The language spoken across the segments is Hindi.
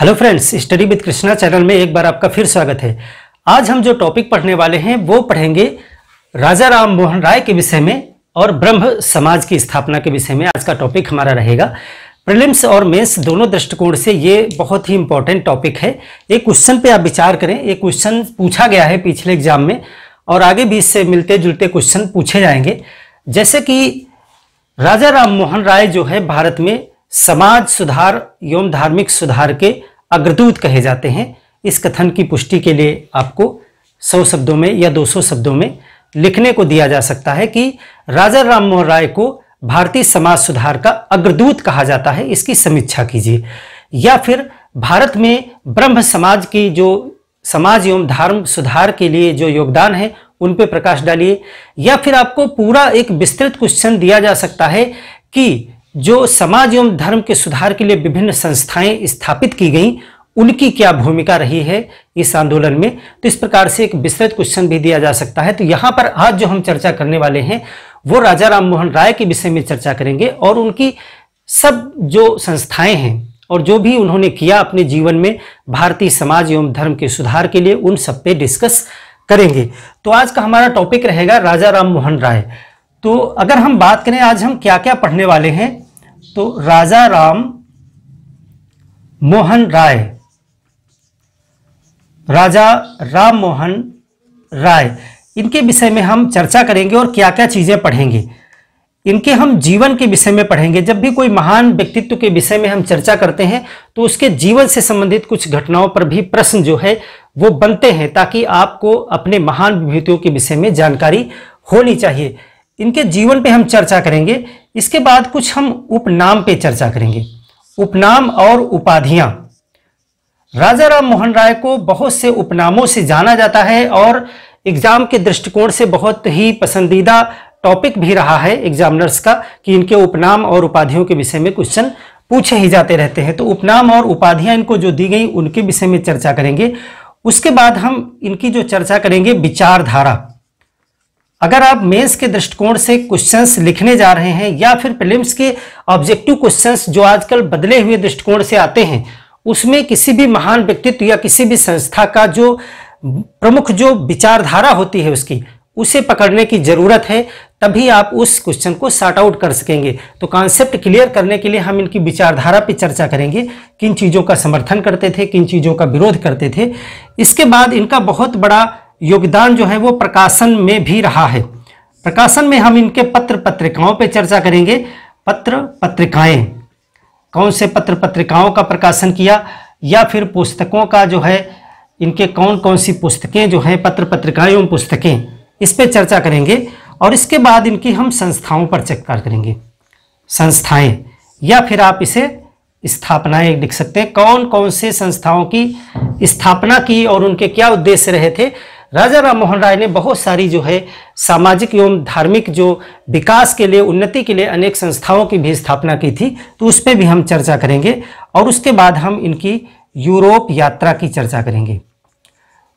Hello friends study with Krishna channel में एक बार आपका फिर स्वागत है आज हम जो टॉपिक पढ़ने वाले हैं वो पढ़ेंगे राजा राम मोहन राय के विषय में और ब्रह्म समाज की स्थापना के विषय में आज का टॉपिक हमारा रहेगा प्रिलिम्स और मेंस दोनों दृष्टिकोण से ये बहुत ही इंपॉर्टेंट टॉपिक है एक क्वेश्चन पर आप विचार करें एक क्वेश्चन पूछा गया है पिछले एग्जाम में और आगे भी इससे मिलते जुलते क्वेश्चन पूछे जाएंगे जैसे कि राजा राम मोहन राय जो है भारत में समाज सुधार एवं धार्मिक सुधार के अग्रदूत कहे जाते हैं इस कथन की पुष्टि के लिए आपको सौ शब्दों में या दो सौ शब्दों में लिखने को दिया जा सकता है कि राजा राम मोहन राय को भारतीय समाज सुधार का अग्रदूत कहा जाता है इसकी समीक्षा कीजिए या फिर भारत में ब्रह्म समाज की जो समाज एवं धर्म सुधार के लिए जो योगदान है उन पर प्रकाश डालिए या फिर आपको पूरा एक विस्तृत क्वेश्चन दिया जा सकता है कि जो समाज एवं धर्म के सुधार के लिए विभिन्न संस्थाएं स्थापित की गई उनकी क्या भूमिका रही है इस आंदोलन में तो इस प्रकार से एक विस्तृत क्वेश्चन भी दिया जा सकता है तो यहाँ पर आज जो हम चर्चा करने वाले हैं वो राजा राम मोहन राय के विषय में चर्चा करेंगे और उनकी सब जो संस्थाएं हैं और जो भी उन्होंने किया अपने जीवन में भारतीय समाज एवं धर्म के सुधार के लिए उन सब पे डिस्कस करेंगे तो आज का हमारा टॉपिक रहेगा राजा राम मोहन राय तो अगर हम बात करें आज हम क्या क्या पढ़ने वाले हैं तो राजा राम मोहन राय राजा राम मोहन राय इनके विषय में हम चर्चा करेंगे और क्या क्या चीज़ें पढ़ेंगे इनके हम जीवन के विषय में पढ़ेंगे जब भी कोई महान व्यक्तित्व के विषय में हम चर्चा करते हैं तो उसके जीवन से संबंधित कुछ घटनाओं पर भी प्रश्न जो है वो बनते हैं ताकि आपको अपने महान विभूतियों के विषय में जानकारी होनी चाहिए इनके जीवन पे हम चर्चा करेंगे इसके बाद कुछ हम उपनाम पे चर्चा करेंगे उपनाम और उपाधियां राजा राम मोहन राय को बहुत से उपनामों से जाना जाता है और एग्जाम के दृष्टिकोण से बहुत ही पसंदीदा टॉपिक भी रहा है एग्जामिनर्स का कि इनके उपनाम और उपाधियों के विषय में क्वेश्चन पूछे ही जाते रहते हैं तो उपनाम और उपाधियां इनको जो दी गई उनके विषय में चर्चा करेंगे उसके बाद हम इनकी जो चर्चा करेंगे विचारधारा अगर आप मेंस के दृष्टिकोण से क्वेश्चंस लिखने जा रहे हैं या फिर प्रीलिम्स के ऑब्जेक्टिव क्वेश्चंस जो आजकल बदले हुए दृष्टिकोण से आते हैं उसमें किसी भी महान व्यक्तित्व या किसी भी संस्था का जो प्रमुख जो विचारधारा होती है उसकी उसे पकड़ने की ज़रूरत है तभी आप उस क्वेश्चन को सॉर्ट आउट कर सकेंगे तो कॉन्सेप्ट क्लियर करने के लिए हम इनकी विचारधारा पर चर्चा करेंगे किन चीज़ों का समर्थन करते थे किन चीज़ों का विरोध करते थे इसके बाद इनका बहुत बड़ा योगदान जो है वो प्रकाशन में भी रहा है प्रकाशन में हम इनके पत्र पत्रिकाओं पर चर्चा करेंगे पत्र पत्रिकाएं कौन से पत्र पत्रिकाओं का प्रकाशन किया या फिर पुस्तकों का जो है इनके कौन कौन सी पुस्तकें जो हैं पत्र पत्रिकाएं एवं पुस्तकें इस पर चर्चा करेंगे और इसके बाद इनकी हम संस्थाओं पर चर्चा करेंगे संस्थाएं या फिर आप इसे स्थापनाएं लिख सकते हैं कौन कौन से संस्थाओं की स्थापना की और उनके क्या उद्देश्य रहे थे राजा राम मोहन राय ने बहुत सारी जो है सामाजिक एवं धार्मिक जो विकास के लिए उन्नति के लिए अनेक संस्थाओं की भी स्थापना की थी तो उस पर भी हम चर्चा करेंगे और उसके बाद हम इनकी यूरोप यात्रा की चर्चा करेंगे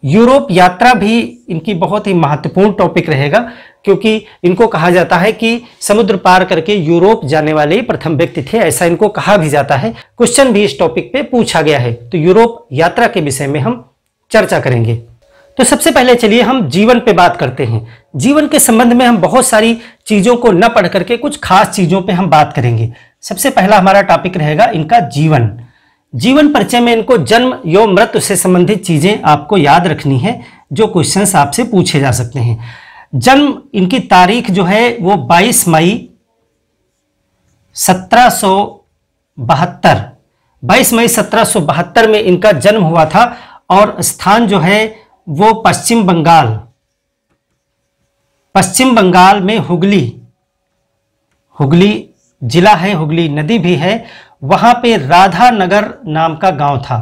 यूरोप यात्रा भी इनकी बहुत ही महत्वपूर्ण टॉपिक रहेगा क्योंकि इनको कहा जाता है कि समुद्र पार करके यूरोप जाने वाले प्रथम व्यक्ति थे ऐसा इनको कहा भी जाता है क्वेश्चन भी इस टॉपिक पे पूछा गया है तो यूरोप यात्रा के विषय में हम चर्चा करेंगे तो सबसे पहले चलिए हम जीवन पे बात करते हैं जीवन के संबंध में हम बहुत सारी चीज़ों को न पढ़ करके कुछ खास चीज़ों पे हम बात करेंगे सबसे पहला हमारा टॉपिक रहेगा इनका जीवन जीवन परिचय में इनको जन्म यो मृत्यु से संबंधित चीज़ें आपको याद रखनी है जो क्वेश्चन आपसे पूछे जा सकते हैं जन्म इनकी तारीख जो है वो 22 मई सत्रह 22 मई सत्रह में इनका जन्म हुआ था और स्थान जो है वो पश्चिम बंगाल पश्चिम बंगाल में हुगली हुगली जिला है हुगली नदी भी है वहां पे राधा नगर नाम का गांव था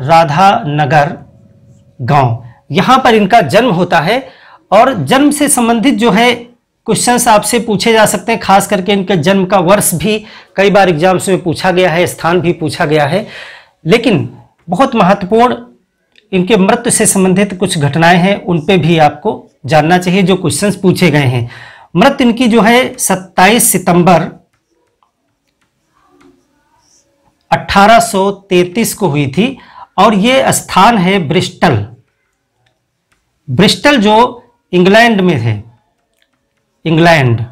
राधा नगर गांव यहां पर इनका जन्म होता है और जन्म से संबंधित जो है क्वेश्चन आपसे पूछे जा सकते हैं खास करके इनके जन्म का वर्ष भी कई बार एग्जाम्स में पूछा गया है स्थान भी पूछा गया है लेकिन बहुत महत्वपूर्ण इनके मृत्यु से संबंधित कुछ घटनाएं हैं उन पे भी आपको जानना चाहिए जो क्वेश्चंस पूछे गए हैं मृत इनकी जो है 27 सितंबर 1833 को हुई थी और ये स्थान है ब्रिस्टल ब्रिस्टल जो इंग्लैंड में है इंग्लैंड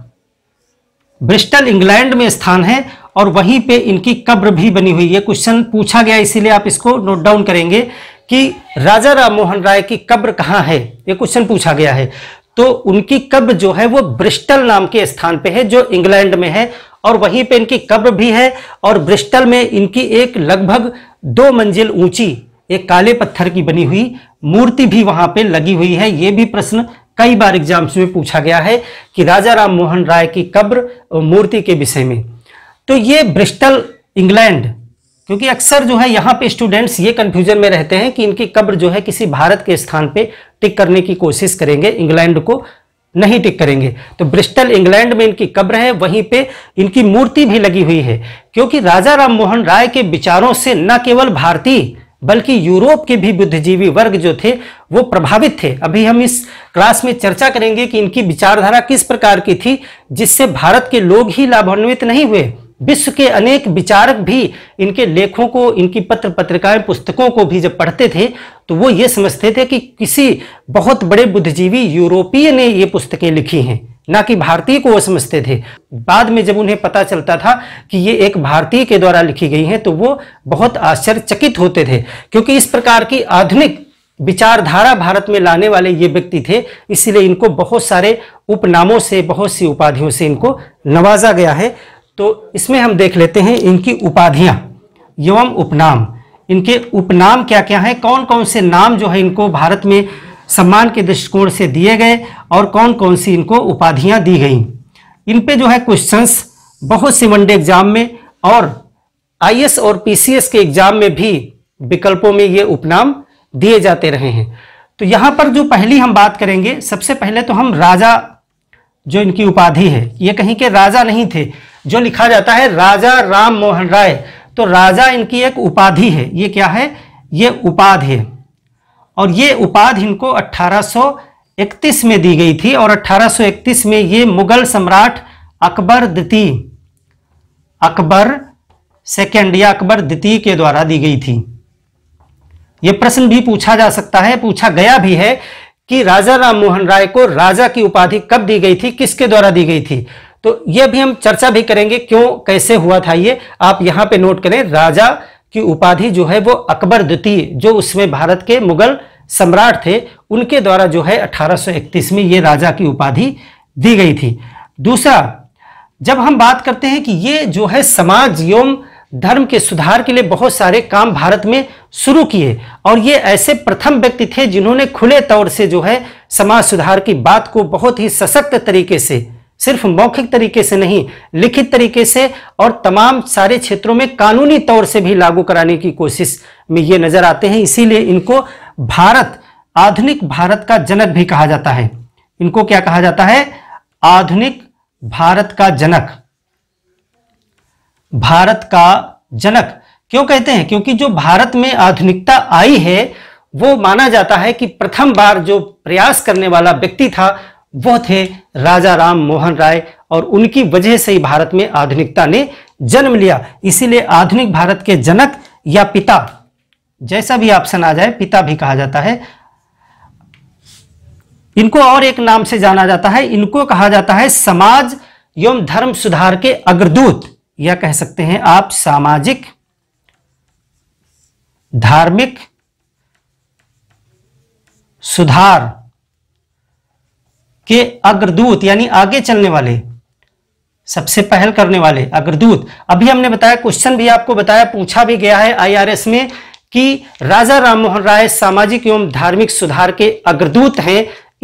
ब्रिस्टल इंग्लैंड में स्थान है और वहीं पे इनकी कब्र भी बनी हुई है क्वेश्चन पूछा गया इसीलिए आप इसको नोट डाउन करेंगे कि राजा राम मोहन राय की कब्र कहाँ है ये क्वेश्चन पूछा गया है तो उनकी कब्र जो है वो ब्रिस्टल नाम के स्थान पे है जो इंग्लैंड में है और वहीं पे इनकी कब्र भी है और ब्रिस्टल में इनकी एक लगभग दो मंजिल ऊंची एक काले पत्थर की बनी हुई मूर्ति भी वहां पे लगी हुई है ये भी प्रश्न कई बार एग्जाम्स में पूछा गया है कि राजा राम मोहन राय की कब्र मूर्ति के विषय में तो ये ब्रिस्टल इंग्लैंड क्योंकि अक्सर जो है यहाँ पे स्टूडेंट्स ये कंफ्यूजन में रहते हैं कि इनकी कब्र जो है किसी भारत के स्थान पे टिक करने की कोशिश करेंगे इंग्लैंड को नहीं टिक करेंगे तो ब्रिस्टल इंग्लैंड में इनकी कब्र है वहीं पे इनकी मूर्ति भी लगी हुई है क्योंकि राजा राम मोहन राय के विचारों से न केवल भारतीय बल्कि यूरोप के भी बुद्धिजीवी वर्ग जो थे वो प्रभावित थे अभी हम इस क्लास में चर्चा करेंगे कि इनकी विचारधारा किस प्रकार की थी जिससे भारत के लोग ही लाभान्वित नहीं हुए विश्व के अनेक विचारक भी इनके लेखों को इनकी पत्र पत्रिकाएं पुस्तकों को भी जब पढ़ते थे तो वो ये समझते थे कि किसी बहुत बड़े बुद्धिजीवी यूरोपीय ने ये पुस्तकें लिखी हैं ना कि भारतीय को वो समझते थे बाद में जब उन्हें पता चलता था कि ये एक भारतीय के द्वारा लिखी गई हैं तो वो बहुत आश्चर्यचकित होते थे क्योंकि इस प्रकार की आधुनिक विचारधारा भारत में लाने वाले ये व्यक्ति थे इसीलिए इनको बहुत सारे उपनामों से बहुत सी उपाधियों से इनको नवाजा गया है तो इसमें हम देख लेते हैं इनकी उपाधियां एवं उपनाम इनके उपनाम क्या क्या हैं कौन कौन से नाम जो है इनको भारत में सम्मान के दृष्टिकोण से दिए गए और कौन कौन सी इनको उपाधियां दी गई इन पे जो है क्वेश्चंस बहुत से वनडे एग्जाम में और आईएएस और पीसीएस के एग्जाम में भी विकल्पों में ये उपनाम दिए जाते रहे हैं तो यहाँ पर जो पहली हम बात करेंगे सबसे पहले तो हम राजा जो इनकी उपाधि है ये कहीं के राजा नहीं थे जो लिखा जाता है राजा राम मोहन राय तो राजा इनकी एक उपाधि है ये क्या है ये उपाधि है और ये उपाधि इनको 1831 में दी गई थी और 1831 में ये मुगल सम्राट अकबर द्वितीय अकबर सेकेंड या अकबर द्वितीय के द्वारा दी गई थी ये प्रश्न भी पूछा जा सकता है पूछा गया भी है कि राजा राम मोहन राय को राजा की उपाधि कब दी गई थी किसके द्वारा दी गई थी तो यह भी हम चर्चा भी करेंगे क्यों कैसे हुआ था ये आप यहां पे नोट करें राजा की उपाधि जो है वो अकबर द्वितीय जो उसमें भारत के मुगल सम्राट थे उनके द्वारा जो है 1831 में ये राजा की उपाधि दी गई थी दूसरा जब हम बात करते हैं कि ये जो है समाज एवं धर्म के सुधार के लिए बहुत सारे काम भारत में शुरू किए और ये ऐसे प्रथम व्यक्ति थे जिन्होंने खुले तौर से जो है समाज सुधार की बात को बहुत ही सशक्त तरीके से सिर्फ मौखिक तरीके से नहीं लिखित तरीके से और तमाम सारे क्षेत्रों में कानूनी तौर से भी लागू कराने की कोशिश में ये नजर आते हैं इसीलिए इनको भारत आधुनिक भारत का जनक भी कहा जाता है इनको क्या कहा जाता है आधुनिक भारत का जनक भारत का जनक क्यों कहते हैं क्योंकि जो भारत में आधुनिकता आई है वो माना जाता है कि प्रथम बार जो प्रयास करने वाला व्यक्ति था वह थे राजा राम मोहन राय और उनकी वजह से ही भारत में आधुनिकता ने जन्म लिया इसीलिए आधुनिक भारत के जनक या पिता जैसा भी ऑप्शन आ जाए पिता भी कहा जाता है इनको और एक नाम से जाना जाता है इनको कहा जाता है समाज एवं धर्म सुधार के अग्रदूत या कह सकते हैं आप सामाजिक धार्मिक सुधार के अग्रदूत यानी आगे चलने वाले सबसे पहल करने वाले अग्रदूत अभी हमने बताया क्वेश्चन भी आपको बताया पूछा भी गया है आईआरएस में कि राजा राममोहन राय सामाजिक एवं धार्मिक सुधार के अग्रदूत हैं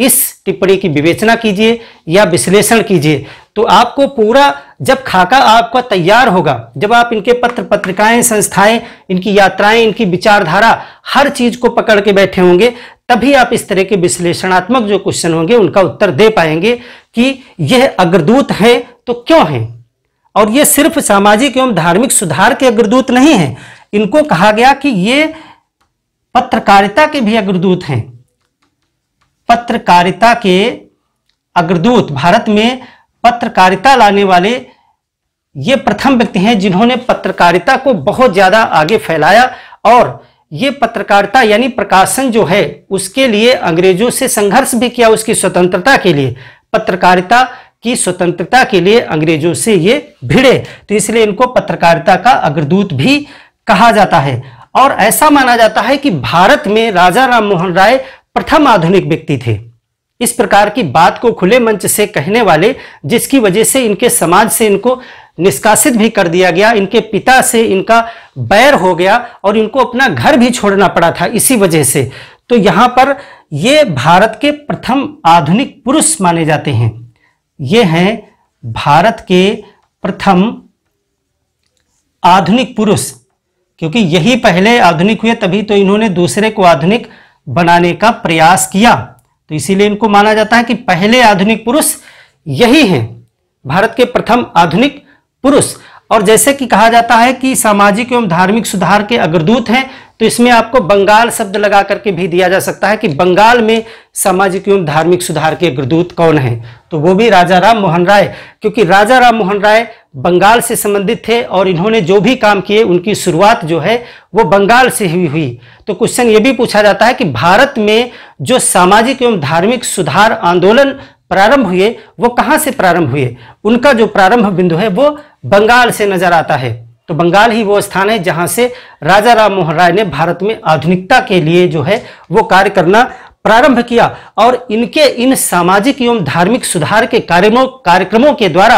इस टिप्पणी की विवेचना कीजिए या विश्लेषण कीजिए तो आपको पूरा जब खाका आपका तैयार होगा जब आप इनके पत्र पत्रिकाएं संस्थाएं इनकी यात्राएं इनकी विचारधारा हर चीज को पकड़ के बैठे होंगे तभी आप इस तरह के विश्लेषणात्मक जो क्वेश्चन होंगे उनका उत्तर दे पाएंगे कि यह अग्रदूत है तो क्यों है और ये सिर्फ सामाजिक एवं धार्मिक सुधार के अग्रदूत नहीं है इनको कहा गया कि ये पत्रकारिता के भी अग्रदूत हैं पत्रकारिता के अग्रदूत भारत में पत्रकारिता लाने वाले ये प्रथम व्यक्ति हैं जिन्होंने पत्रकारिता को बहुत ज़्यादा आगे फैलाया और ये पत्रकारिता यानी प्रकाशन जो है उसके लिए अंग्रेजों से संघर्ष भी किया उसकी स्वतंत्रता के लिए पत्रकारिता की स्वतंत्रता के लिए अंग्रेजों से ये भिड़े तो इसलिए इनको पत्रकारिता का अग्रदूत भी कहा जाता है और ऐसा माना जाता है कि भारत में राजा राम मोहन राय प्रथम आधुनिक व्यक्ति थे इस प्रकार की बात को खुले मंच से कहने वाले जिसकी वजह से इनके समाज से इनको निष्कासित भी कर दिया गया इनके पिता से इनका बैर हो गया और इनको अपना घर भी छोड़ना पड़ा था इसी वजह से तो यहाँ पर ये भारत के प्रथम आधुनिक पुरुष माने जाते हैं ये हैं भारत के प्रथम आधुनिक पुरुष क्योंकि यही पहले आधुनिक हुए तभी तो इन्होंने दूसरे को आधुनिक बनाने का प्रयास किया तो इसीलिए इनको माना जाता है कि पहले आधुनिक पुरुष यही हैं भारत के प्रथम आधुनिक पुरुष और जैसे कि कहा जाता है कि सामाजिक एवं धार्मिक सुधार के अग्रदूत हैं तो इसमें आपको बंगाल शब्द लगा करके भी दिया जा सकता है कि बंगाल में सामाजिक एवं धार्मिक सुधार के अग्रदूत कौन है तो वो भी राजा राम मोहन राय क्योंकि राजा राम मोहन राय बंगाल से संबंधित थे और इन्होंने जो भी काम किए उनकी शुरुआत जो है वो बंगाल से ही हुई तो क्वेश्चन ये भी पूछा जाता है कि भारत में जो सामाजिक एवं धार्मिक सुधार आंदोलन प्रारंभ हुए वो कहाँ से प्रारंभ हुए उनका जो प्रारंभ बिंदु है वो बंगाल से नजर आता है तो बंगाल ही वो स्थान है जहां से राजा राम मोहन राय ने भारत में आधुनिकता के लिए जो है वो कार्य करना प्रारंभ किया और इनके इन सामाजिक एवं धार्मिक सुधार के कार्यों कार्यक्रमों के द्वारा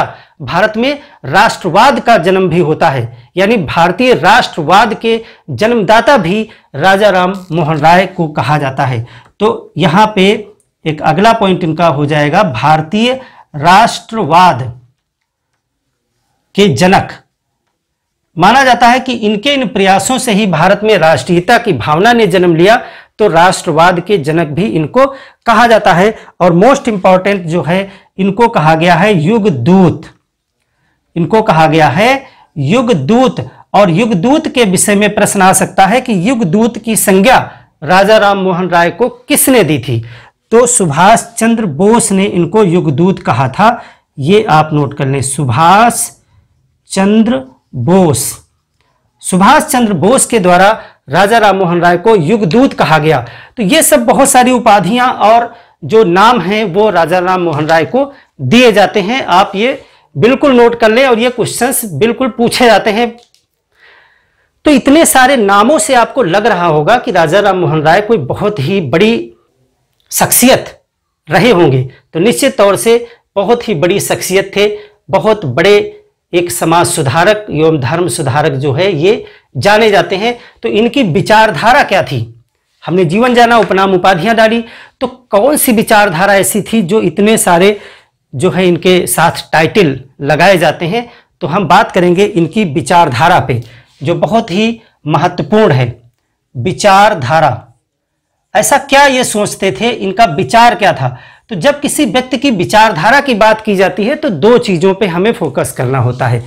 भारत में राष्ट्रवाद का जन्म भी होता है यानी भारतीय राष्ट्रवाद के जन्मदाता भी राजा राम मोहन राय को कहा जाता है तो यहां पे एक अगला पॉइंट इनका हो जाएगा भारतीय राष्ट्रवाद के जनक माना जाता है कि इनके इन प्रयासों से ही भारत में राष्ट्रीयता की भावना ने जन्म लिया तो राष्ट्रवाद के जनक भी इनको कहा जाता है और मोस्ट इंपॉर्टेंट जो है इनको कहा गया है युग दूत इनको कहा गया है युग दूत और युग दूत के विषय में प्रश्न आ सकता है कि युग दूत की संज्ञा राजा राम मोहन राय को किसने दी थी तो सुभाष चंद्र बोस ने इनको युगदूत कहा था ये आप नोट कर लें सुभाष चंद्र बोस सुभाष चंद्र बोस के द्वारा राजा राम मोहन राय को युगदूत कहा गया तो ये सब बहुत सारी उपाधियां और जो नाम हैं वो राजा राम मोहन राय को दिए जाते हैं आप ये बिल्कुल नोट कर लें और ये क्वेश्चंस बिल्कुल पूछे जाते हैं तो इतने सारे नामों से आपको लग रहा होगा कि राजा राम मोहन राय कोई बहुत ही बड़ी शख्सियत रहे होंगे तो निश्चित तौर से बहुत ही बड़ी शख्सियत थे बहुत बड़े एक समाज सुधारक एवं धर्म सुधारक जो है ये जाने जाते हैं तो इनकी विचारधारा क्या थी हमने जीवन जाना उपनाम उपाधियां डाली तो कौन सी विचारधारा ऐसी थी जो इतने सारे जो है इनके साथ टाइटल लगाए जाते हैं तो हम बात करेंगे इनकी विचारधारा पे जो बहुत ही महत्वपूर्ण है विचारधारा ऐसा क्या ये सोचते थे इनका विचार क्या था तो जब किसी व्यक्ति की विचारधारा की बात की जाती है तो दो चीज़ों पे हमें फोकस करना होता है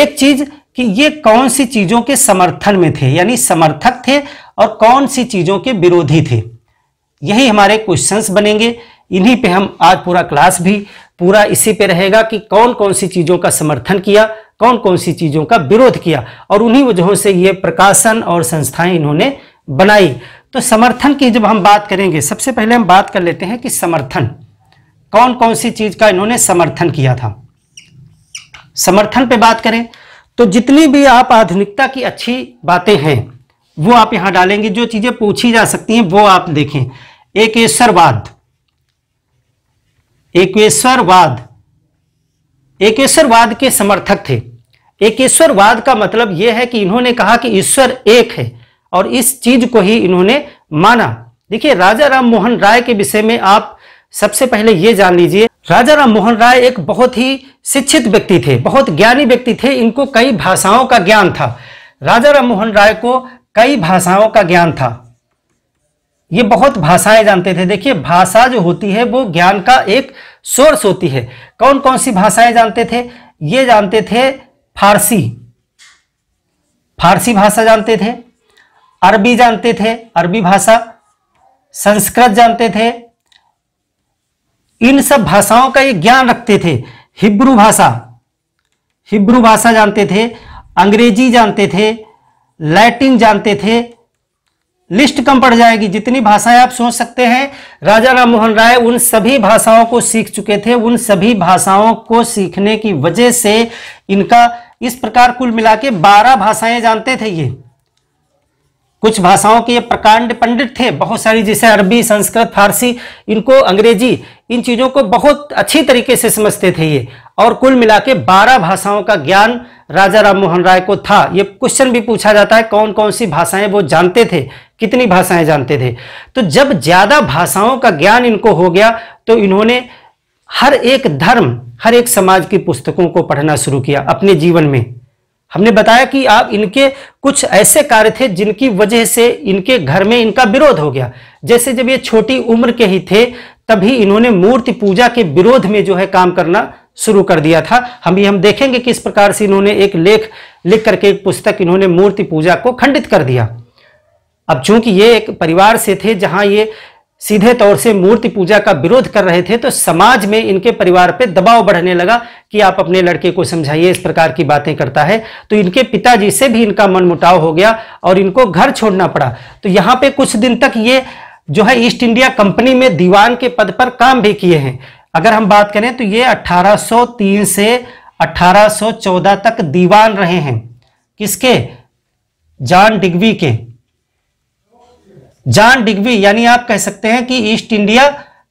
एक चीज़ कि ये कौन सी चीज़ों के समर्थन में थे यानी समर्थक थे और कौन सी चीज़ों के विरोधी थे यही हमारे क्वेश्चंस बनेंगे इन्हीं पे हम आज पूरा क्लास भी पूरा इसी पे रहेगा कि कौन कौन सी चीज़ों का समर्थन किया कौन कौन सी चीज़ों का विरोध किया और उन्हीं वजहों से ये प्रकाशन और संस्थाएं इन्होंने बनाई तो समर्थन की जब हम बात करेंगे सबसे पहले हम बात कर लेते हैं कि समर्थन कौन कौन सी चीज का इन्होंने समर्थन किया था समर्थन पे बात करें तो जितनी भी आप आधुनिकता की अच्छी बातें हैं वो आप यहां डालेंगे जो चीजें पूछी जा सकती हैं वो आप देखें एकेश्वरवाद एकेश्वरवाद एकेश्वरवाद के समर्थक थे एकेश्वरवाद का मतलब यह है कि इन्होंने कहा कि ईश्वर एक है और इस चीज को ही इन्होंने माना देखिए राजा राम मोहन राय के विषय में आप सबसे पहले ये जान लीजिए राजा राम मोहन राय एक बहुत ही शिक्षित व्यक्ति थे बहुत ज्ञानी व्यक्ति थे इनको कई भाषाओं का ज्ञान था राजा राम मोहन राय को कई भाषाओं का ज्ञान था ये बहुत भाषाएं जानते थे देखिए भाषा जो होती है वो ज्ञान का एक सोर्स होती है कौन कौन सी भाषाएं जानते थे ये जानते थे फारसी फारसी भाषा जानते थे अरबी जानते थे अरबी भाषा संस्कृत जानते थे इन सब भाषाओं का ये ज्ञान रखते थे हिब्रू भाषा हिब्रू भाषा जानते थे अंग्रेजी जानते थे लैटिन जानते थे लिस्ट कम पड़ जाएगी जितनी भाषाएं आप सोच सकते हैं राजा राम मोहन राय उन सभी भाषाओं को सीख चुके थे उन सभी भाषाओं को सीखने की वजह से इनका इस प्रकार कुल मिला के बारह भाषाएं जानते थे ये कुछ भाषाओं के ये प्रकांड पंडित थे बहुत सारी जैसे अरबी संस्कृत फारसी इनको अंग्रेजी इन चीज़ों को बहुत अच्छी तरीके से समझते थे ये और कुल मिला के बारह भाषाओं का ज्ञान राजा राम मोहन राय को था ये क्वेश्चन भी पूछा जाता है कौन कौन सी भाषाएं वो जानते थे कितनी भाषाएं जानते थे तो जब ज़्यादा भाषाओं का ज्ञान इनको हो गया तो इन्होंने हर एक धर्म हर एक समाज की पुस्तकों को पढ़ना शुरू किया अपने जीवन में हमने बताया कि आप इनके कुछ ऐसे कार्य थे जिनकी वजह से इनके घर में इनका विरोध हो गया जैसे जब ये छोटी उम्र के ही थे तभी इन्होंने मूर्ति पूजा के विरोध में जो है काम करना शुरू कर दिया था हम ये हम देखेंगे किस प्रकार से इन्होंने एक लेख लिख करके एक पुस्तक इन्होंने मूर्ति पूजा को खंडित कर दिया अब चूंकि ये एक परिवार से थे जहां ये सीधे तौर से मूर्ति पूजा का विरोध कर रहे थे तो समाज में इनके परिवार पे दबाव बढ़ने लगा कि आप अपने लड़के को समझाइए इस प्रकार की बातें करता है तो इनके पिताजी से भी इनका मनमुटाव हो गया और इनको घर छोड़ना पड़ा तो यहाँ पे कुछ दिन तक ये जो है ईस्ट इंडिया कंपनी में दीवान के पद पर काम भी किए हैं अगर हम बात करें तो ये 1803 से 1814 तक दीवान रहे हैं किसके जॉन डिग्वी के जॉन डिग्बी यानी आप कह सकते हैं कि ईस्ट इंडिया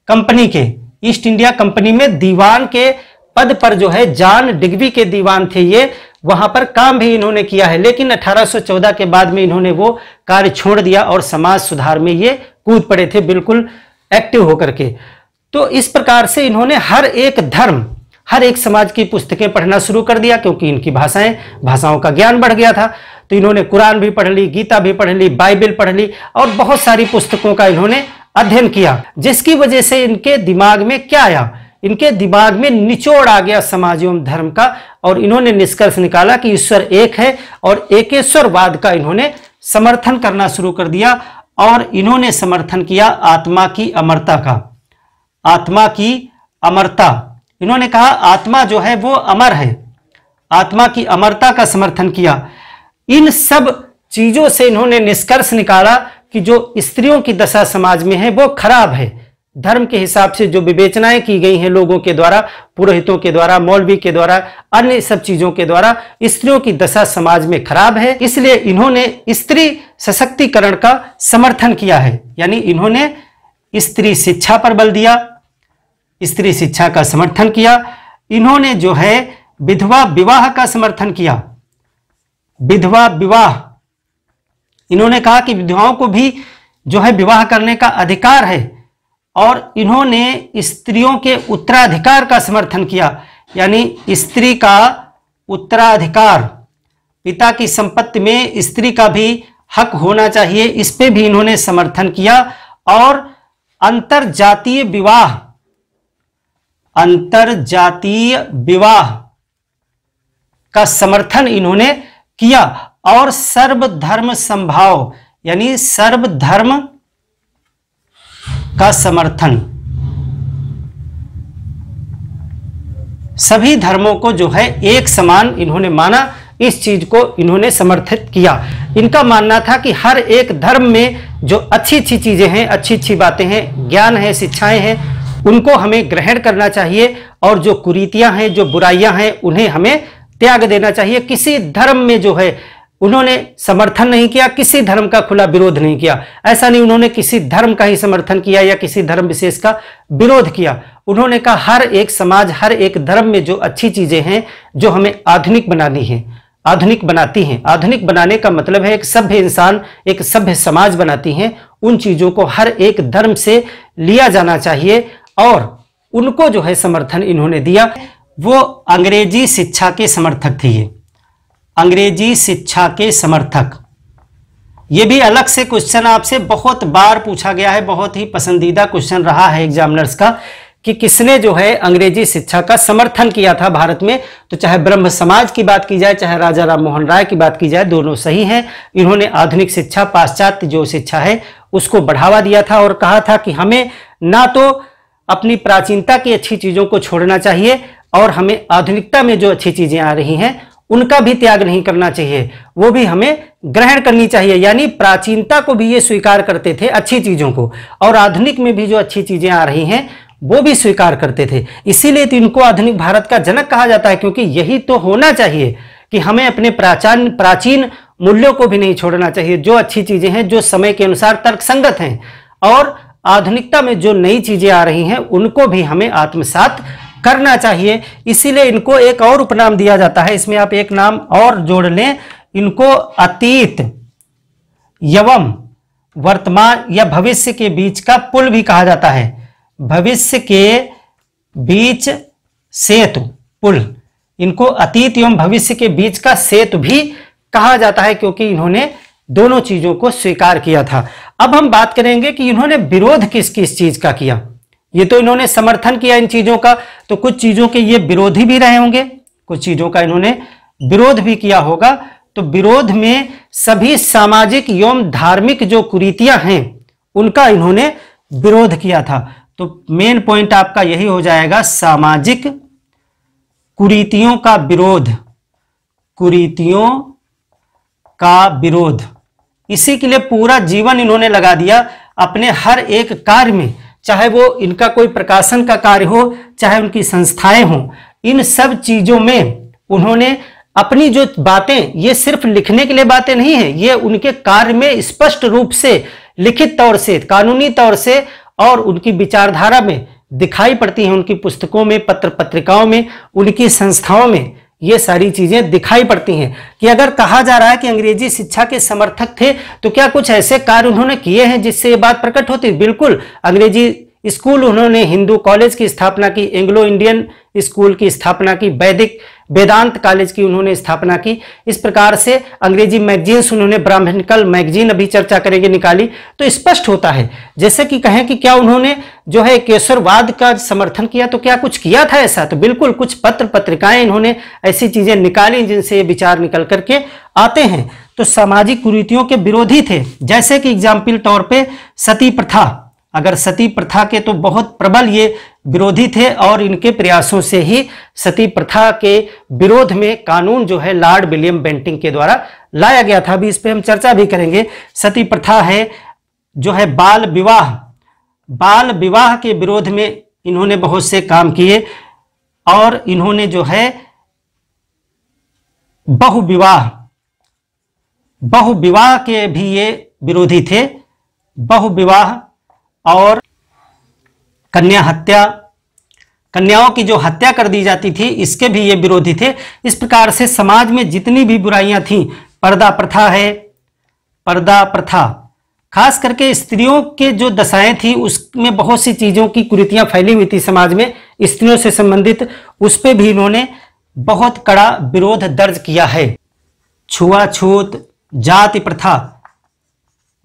कंपनी के ईस्ट इंडिया कंपनी में दीवान के पद पर जो है जॉन डिग्बी के दीवान थे ये वहां पर काम भी इन्होंने किया है लेकिन 1814 के बाद में इन्होंने वो कार्य छोड़ दिया और समाज सुधार में ये कूद पड़े थे बिल्कुल एक्टिव होकर के तो इस प्रकार से इन्होंने हर एक धर्म हर एक समाज की पुस्तकें पढ़ना शुरू कर दिया क्योंकि इनकी भाषाएं भाषाओं का ज्ञान बढ़ गया था तो इन्होंने कुरान भी पढ़ ली गीता भी पढ़ ली बाइबिल पढ़ ली और बहुत सारी पुस्तकों का इन्होंने अध्ययन किया जिसकी वजह से इनके दिमाग में क्या आया इनके दिमाग में निचोड़ आ गया समाज एवं धर्म का और इन्होंने निष्कर्ष निकाला कि ईश्वर एक है और एकेश्वरवाद का इन्होंने समर्थन करना शुरू कर दिया और इन्होंने समर्थन किया आत्मा की अमरता का आत्मा की अमरता इन्होंने कहा आत्मा जो है वो अमर है आत्मा की अमरता का समर्थन किया इन सब चीजों से इन्होंने निष्कर्ष निकाला कि जो स्त्रियों की दशा समाज में है वो खराब है धर्म के हिसाब से जो विवेचनाएं की गई हैं लोगों के द्वारा पुरोहितों के द्वारा मौलवी के द्वारा अन्य सब चीजों के द्वारा स्त्रियों की दशा समाज में खराब है इसलिए इन्होंने स्त्री सशक्तिकरण का समर्थन किया है यानी इन्होंने स्त्री शिक्षा पर बल दिया स्त्री शिक्षा का समर्थन किया इन्होंने जो है विधवा विवाह का समर्थन किया विधवा विवाह इन्होंने कहा कि विधवाओं को भी जो है विवाह करने का अधिकार है और इन्होंने स्त्रियों के उत्तराधिकार का समर्थन किया यानी स्त्री का उत्तराधिकार पिता की संपत्ति में स्त्री का भी हक होना चाहिए इस पे भी इन्होंने समर्थन किया और अंतर जातीय विवाह अंतरजातीय विवाह का समर्थन इन्होंने किया और सर्वधर्म संभाव यानी सर्वधर्म का समर्थन सभी धर्मों को जो है एक समान इन्होंने माना इस चीज को इन्होंने समर्थित किया इनका मानना था कि हर एक धर्म में जो अच्छी अच्छी चीजें हैं अच्छी अच्छी बातें हैं ज्ञान है शिक्षाएं हैं उनको हमें ग्रहण करना चाहिए और जो कुरीतियां हैं जो बुराइयां हैं उन्हें हमें त्याग देना चाहिए किसी धर्म में जो है उन्होंने समर्थन नहीं किया किसी धर्म का खुला विरोध नहीं किया ऐसा नहीं उन्होंने किसी धर्म का ही समर्थन किया या किसी धर्म विशेष का विरोध किया उन्होंने कहा हर एक समाज हर एक धर्म में जो अच्छी चीजें हैं जो हमें आधुनिक बनानी है आधुनिक बनाती हैं आधुनिक बनाने का मतलब है एक सभ्य इंसान एक सभ्य समाज बनाती हैं उन चीज़ों को हर एक धर्म से लिया जाना चाहिए और उनको जो है समर्थन इन्होंने दिया वो अंग्रेजी शिक्षा के समर्थक थे ये अंग्रेजी शिक्षा के समर्थक ये भी अलग से क्वेश्चन आपसे बहुत बार पूछा गया है बहुत ही पसंदीदा क्वेश्चन रहा है एग्जामिनर्स का कि किसने जो है अंग्रेजी शिक्षा का समर्थन किया था भारत में तो चाहे ब्रह्म समाज की बात की जाए चाहे राजा राम मोहन राय की बात की जाए दोनों सही हैं इन्होंने आधुनिक शिक्षा पाश्चात्य जो शिक्षा है उसको बढ़ावा दिया था और कहा था कि हमें ना तो अपनी प्राचीनता की अच्छी चीज़ों को छोड़ना चाहिए और हमें आधुनिकता में जो अच्छी चीज़ें आ रही हैं उनका भी त्याग नहीं करना चाहिए वो भी हमें ग्रहण करनी चाहिए यानी प्राचीनता को भी ये स्वीकार करते थे अच्छी चीज़ों को और आधुनिक में भी जो अच्छी चीज़ें आ रही हैं वो भी स्वीकार करते थे इसीलिए तो इनको आधुनिक भारत का जनक कहा जाता है क्योंकि यही तो होना चाहिए कि हमें अपने प्राचीन प्राचीन मूल्यों को भी नहीं छोड़ना चाहिए जो अच्छी चीज़ें हैं जो समय के अनुसार तर्कसंगत हैं और आधुनिकता में जो नई चीज़ें आ रही हैं उनको भी हमें आत्मसात करना चाहिए इसीलिए इनको एक और उपनाम दिया जाता है इसमें आप एक नाम और जोड़ लें इनको अतीत यवम वर्तमान या भविष्य के बीच का पुल भी कहा जाता है भविष्य के बीच सेतु पुल इनको अतीत एवं भविष्य के बीच का सेतु भी कहा जाता है क्योंकि इन्होंने दोनों चीजों को स्वीकार किया था अब हम बात करेंगे कि इन्होंने विरोध किस किस चीज का किया ये तो इन्होंने समर्थन किया इन चीजों का तो कुछ चीजों के ये विरोधी भी रहे होंगे कुछ चीजों का इन्होंने विरोध भी किया होगा तो विरोध में सभी सामाजिक एवं धार्मिक जो कुरीतियां हैं उनका इन्होंने विरोध किया था तो मेन पॉइंट आपका यही हो जाएगा सामाजिक कुरीतियों का विरोध कुरीतियों का विरोध इसी के लिए पूरा जीवन इन्होंने लगा दिया अपने हर एक कार्य में चाहे वो इनका कोई प्रकाशन का कार्य हो चाहे उनकी संस्थाएं हो इन सब चीजों में उन्होंने अपनी जो बातें ये सिर्फ लिखने के लिए बातें नहीं है ये उनके कार्य में स्पष्ट रूप से लिखित तौर से कानूनी तौर से और उनकी विचारधारा में दिखाई पड़ती है उनकी पुस्तकों में पत्र पत्रिकाओं में उनकी संस्थाओं में ये सारी चीजें दिखाई पड़ती हैं कि अगर कहा जा रहा है कि अंग्रेजी शिक्षा के समर्थक थे तो क्या कुछ ऐसे कार्य उन्होंने किए हैं जिससे ये बात प्रकट होती बिल्कुल अंग्रेजी स्कूल उन्होंने हिंदू कॉलेज की स्थापना की एंग्लो इंडियन स्कूल की स्थापना की वैदिक वेदांत कॉलेज की उन्होंने स्थापना की इस प्रकार से अंग्रेजी मैगजीन्स उन्होंने ब्राह्मणिकल मैगजीन अभी चर्चा करेंगे निकाली तो स्पष्ट होता है जैसे कि कहें कि क्या उन्होंने जो है केसरवाद का समर्थन किया तो क्या कुछ किया था ऐसा तो बिल्कुल कुछ पत्र पत्रिकाएं इन्होंने ऐसी चीजें निकाली जिनसे ये विचार निकल करके आते हैं तो सामाजिक कुरीतियों के विरोधी थे जैसे कि एग्जाम्पल तौर पर सती प्रथा अगर सती प्रथा के तो बहुत प्रबल ये विरोधी थे और इनके प्रयासों से ही सती प्रथा के विरोध में कानून जो है लॉर्ड विलियम बेंटिंग के द्वारा लाया गया था अभी इस पर हम चर्चा भी करेंगे सती प्रथा है जो है बाल विवाह बाल विवाह के विरोध में इन्होंने बहुत से काम किए और इन्होंने जो है बहु विवाह बहु विवाह के भी ये विरोधी थे बहु विवाह और कन्या हत्या कन्याओं की जो हत्या कर दी जाती थी इसके भी ये विरोधी थे इस प्रकार से समाज में जितनी भी बुराइयां थीं पर्दा प्रथा है पर्दा प्रथा खास करके स्त्रियों के जो दशाएं थी उसमें बहुत सी चीज़ों की कुरीतियां फैली हुई थी समाज में स्त्रियों से संबंधित उस पर भी इन्होंने बहुत कड़ा विरोध दर्ज किया है छुआछूत जाति प्रथा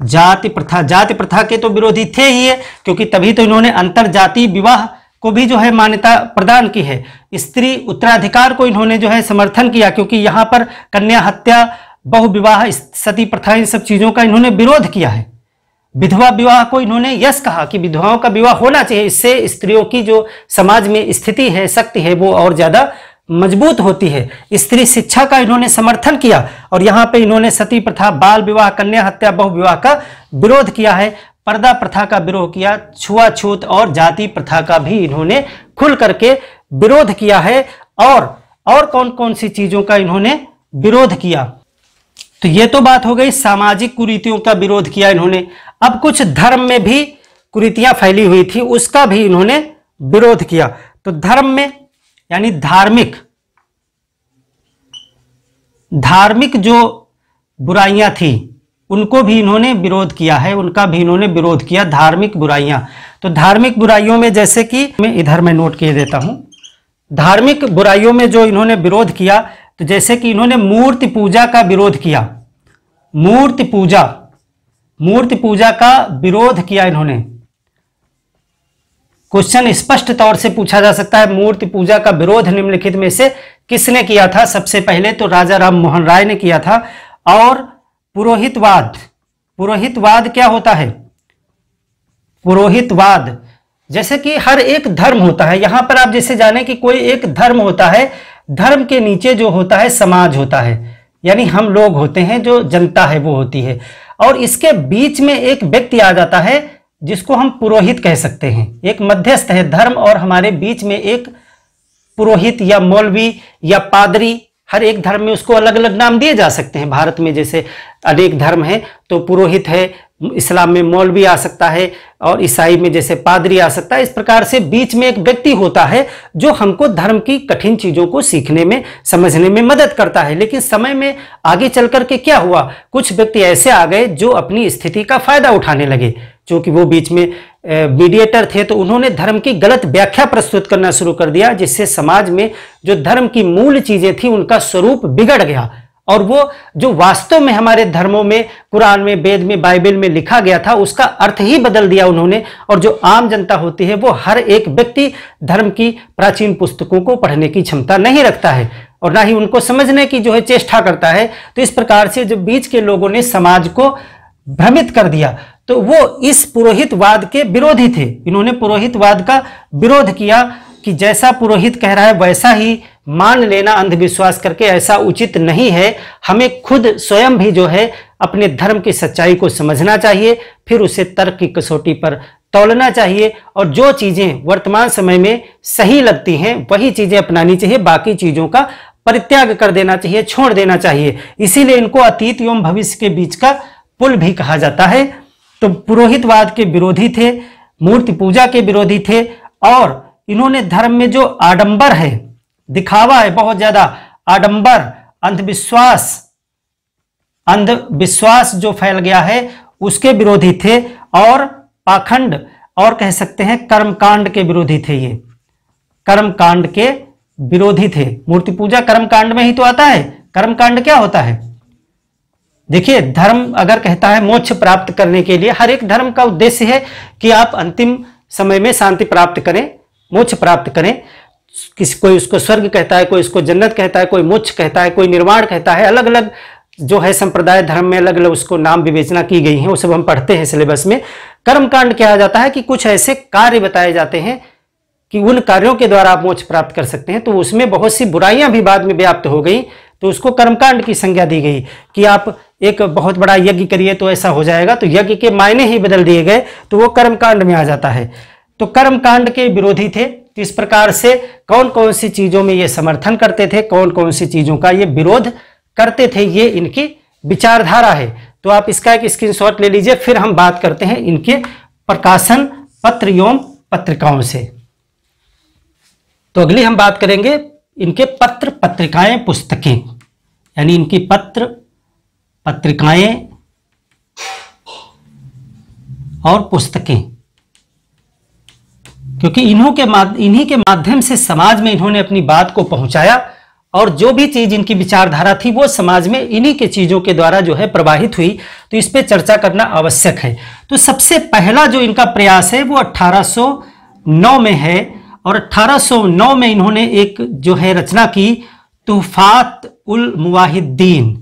जाति प्रथा जाति प्रथा के तो विरोधी थे ही है क्योंकि तभी तो इन्होंने अंतर जाति विवाह को भी जो है मान्यता प्रदान की है स्त्री उत्तराधिकार को इन्होंने जो है समर्थन किया क्योंकि यहां पर कन्या हत्या बहुविवाह सती प्रथा इन सब चीज़ों का इन्होंने विरोध किया है विधवा विवाह को इन्होंने यश कहा कि विधवाओं का विवाह होना चाहिए इससे स्त्रियों की जो समाज में स्थिति है शक्ति है वो और ज़्यादा मजबूत होती है स्त्री शिक्षा का इन्होंने समर्थन किया और यहाँ पे इन्होंने सती प्रथा बाल विवाह कन्या हत्या बहु विवाह का विरोध किया है पर्दा प्रथा का विरोध किया छुआछूत और जाति प्रथा का भी इन्होंने खुल करके विरोध किया है और और कौन कौन सी चीजों का इन्होंने विरोध किया तो ये तो बात हो गई सामाजिक कुरीतियों का विरोध किया इन्होंने अब कुछ धर्म में भी कुरीतियां फैली हुई थी उसका भी इन्होंने विरोध किया तो धर्म में यानी धार्मिक धार्मिक जो बुराइयां थी उनको भी इन्होंने विरोध किया है उनका भी इन्होंने विरोध किया धार्मिक बुराइयां तो धार्मिक बुराइयों में जैसे कि मैं इधर मैं नोट किए देता हूं धार्मिक बुराइयों में जो इन्होंने विरोध किया तो जैसे कि इन्होंने मूर्ति पूजा का विरोध किया मूर्ति पूजा मूर्ति पूजा का विरोध किया इन्होंने क्वेश्चन स्पष्ट तौर से पूछा जा सकता है मूर्ति पूजा का विरोध निम्नलिखित में से किसने किया था सबसे पहले तो राजा राम मोहन राय ने किया था और पुरोहितवाद पुरोहितवाद क्या होता है पुरोहितवाद जैसे कि हर एक धर्म होता है यहां पर आप जैसे जाने कि कोई एक धर्म होता है धर्म के नीचे जो होता है समाज होता है यानी हम लोग होते हैं जो जनता है वो होती है और इसके बीच में एक व्यक्ति आ जाता है जिसको हम पुरोहित कह सकते हैं एक मध्यस्थ है धर्म और हमारे बीच में एक पुरोहित या मौलवी या पादरी हर एक धर्म में उसको अलग अलग नाम दिए जा सकते हैं भारत में जैसे अनेक धर्म हैं तो पुरोहित है इस्लाम में मौलवी आ सकता है और ईसाई में जैसे पादरी आ सकता है इस प्रकार से बीच में एक व्यक्ति होता है जो हमको धर्म की कठिन चीज़ों को सीखने में समझने में मदद करता है लेकिन समय में आगे चल करके क्या हुआ कुछ व्यक्ति ऐसे आ गए जो अपनी स्थिति का फायदा उठाने लगे चूंकि वो बीच में मीडिएटर थे तो उन्होंने धर्म की गलत व्याख्या प्रस्तुत करना शुरू कर दिया जिससे समाज में जो धर्म की मूल चीजें थी उनका स्वरूप बिगड़ गया और वो जो वास्तव में हमारे धर्मों में कुरान में वेद में बाइबल में लिखा गया था उसका अर्थ ही बदल दिया उन्होंने और जो आम जनता होती है वो हर एक व्यक्ति धर्म की प्राचीन पुस्तकों को पढ़ने की क्षमता नहीं रखता है और ना ही उनको समझने की जो है चेष्टा करता है तो इस प्रकार से जो बीच के लोगों ने समाज को भ्रमित कर दिया तो वो इस पुरोहितवाद के विरोधी थे इन्होंने पुरोहितवाद का विरोध किया कि जैसा पुरोहित कह रहा है वैसा ही मान लेना अंधविश्वास करके ऐसा उचित नहीं है हमें खुद स्वयं भी जो है अपने धर्म की सच्चाई को समझना चाहिए फिर उसे तर्क की कसौटी पर तोलना चाहिए और जो चीज़ें वर्तमान समय में सही लगती हैं वही चीज़ें अपनानी चाहिए बाकी चीज़ों का परित्याग कर देना चाहिए छोड़ देना चाहिए इसीलिए इनको अतीत एवं भविष्य के बीच का पुल भी कहा जाता है तो पुरोहितवाद के विरोधी थे मूर्ति पूजा के विरोधी थे और इन्होंने धर्म में जो आडंबर है दिखावा है बहुत ज्यादा आडंबर अंधविश्वास अंधविश्वास जो फैल गया है उसके विरोधी थे और पाखंड और कह सकते हैं कर्मकांड के विरोधी थे ये कर्मकांड के विरोधी थे मूर्ति पूजा कर्मकांड में ही तो आता है कर्मकांड क्या होता है देखिए धर्म अगर कहता है मोक्ष प्राप्त करने के लिए हर एक धर्म का उद्देश्य है कि आप अंतिम समय में शांति प्राप्त करें मोक्ष प्राप्त करें किसी कोई उसको स्वर्ग कहता है कोई उसको जन्नत कहता है कोई मोक्ष कहता है कोई निर्वाण कहता है अलग अलग जो है संप्रदाय धर्म में अलग अलग उसको नाम विवेचना की गई है वो सब हम पढ़ते हैं सिलेबस में कर्म कांड क्या जाता है कि कुछ ऐसे कार्य बताए जाते हैं कि उन कार्यों के द्वारा आप मोक्ष प्राप्त कर सकते हैं तो उसमें बहुत सी बुराइयां भी बाद में व्याप्त हो गई तो उसको कर्मकांड की संज्ञा दी गई कि आप एक बहुत बड़ा यज्ञ करिए तो ऐसा हो जाएगा तो यज्ञ के मायने ही बदल दिए गए तो वो कर्मकांड में आ जाता है तो कर्मकांड के विरोधी थे तो इस प्रकार से कौन कौन सी चीजों में ये समर्थन करते थे कौन कौन सी चीजों का ये विरोध करते थे ये इनकी विचारधारा है तो आप इसका एक स्क्रीनशॉट ले लीजिए फिर हम बात करते हैं इनके प्रकाशन पत्र एवं पत्रिकाओं से तो अगली हम बात करेंगे इनके पत्र पत्रिकाएं पुस्तकें यानी इनकी पत्र पत्रिकाएं और पुस्तकें क्योंकि इन्हों के इन्हीं के माध्यम से समाज में इन्होंने अपनी बात को पहुंचाया और जो भी चीज इनकी विचारधारा थी वो समाज में इन्हीं के चीजों के द्वारा जो है प्रवाहित हुई तो इस पर चर्चा करना आवश्यक है तो सबसे पहला जो इनका प्रयास है वो 1809 में है और 1809 में इन्होंने एक जो है रचना की तूफात उल मुवाहिद्दीन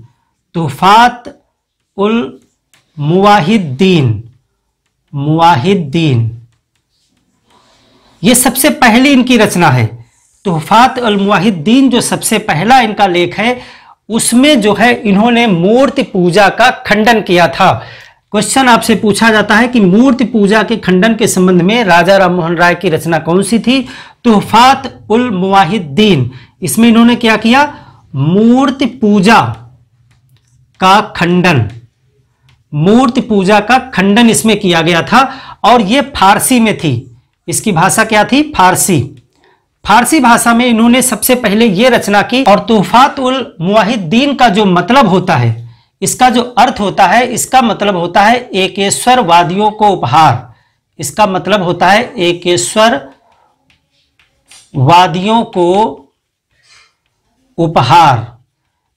तुफात उल मुवाहिद्दीन मुवाहिद्दीन ये सबसे पहली इनकी रचना है तुहफात अलमुहिद्दीन जो सबसे पहला इनका लेख है उसमें जो है इन्होंने मूर्ति पूजा का खंडन किया था क्वेश्चन आपसे पूछा जाता है कि मूर्ति पूजा के खंडन के संबंध में राजा राम मोहन राय की रचना कौन सी थी तुहफात उल मुहिद्दीन इसमें इन्होंने क्या किया मूर्ति पूजा का खंडन मूर्ति पूजा का खंडन इसमें किया गया था और यह फारसी में थी इसकी भाषा क्या थी फारसी फारसी भाषा में इन्होंने सबसे पहले यह रचना की और तूफात उल मुहिद्दीन का जो मतलब होता है इसका जो अर्थ होता है इसका मतलब होता है एकेश्वर वादियों को उपहार इसका मतलब होता है एकेश्वर वादियों को उपहार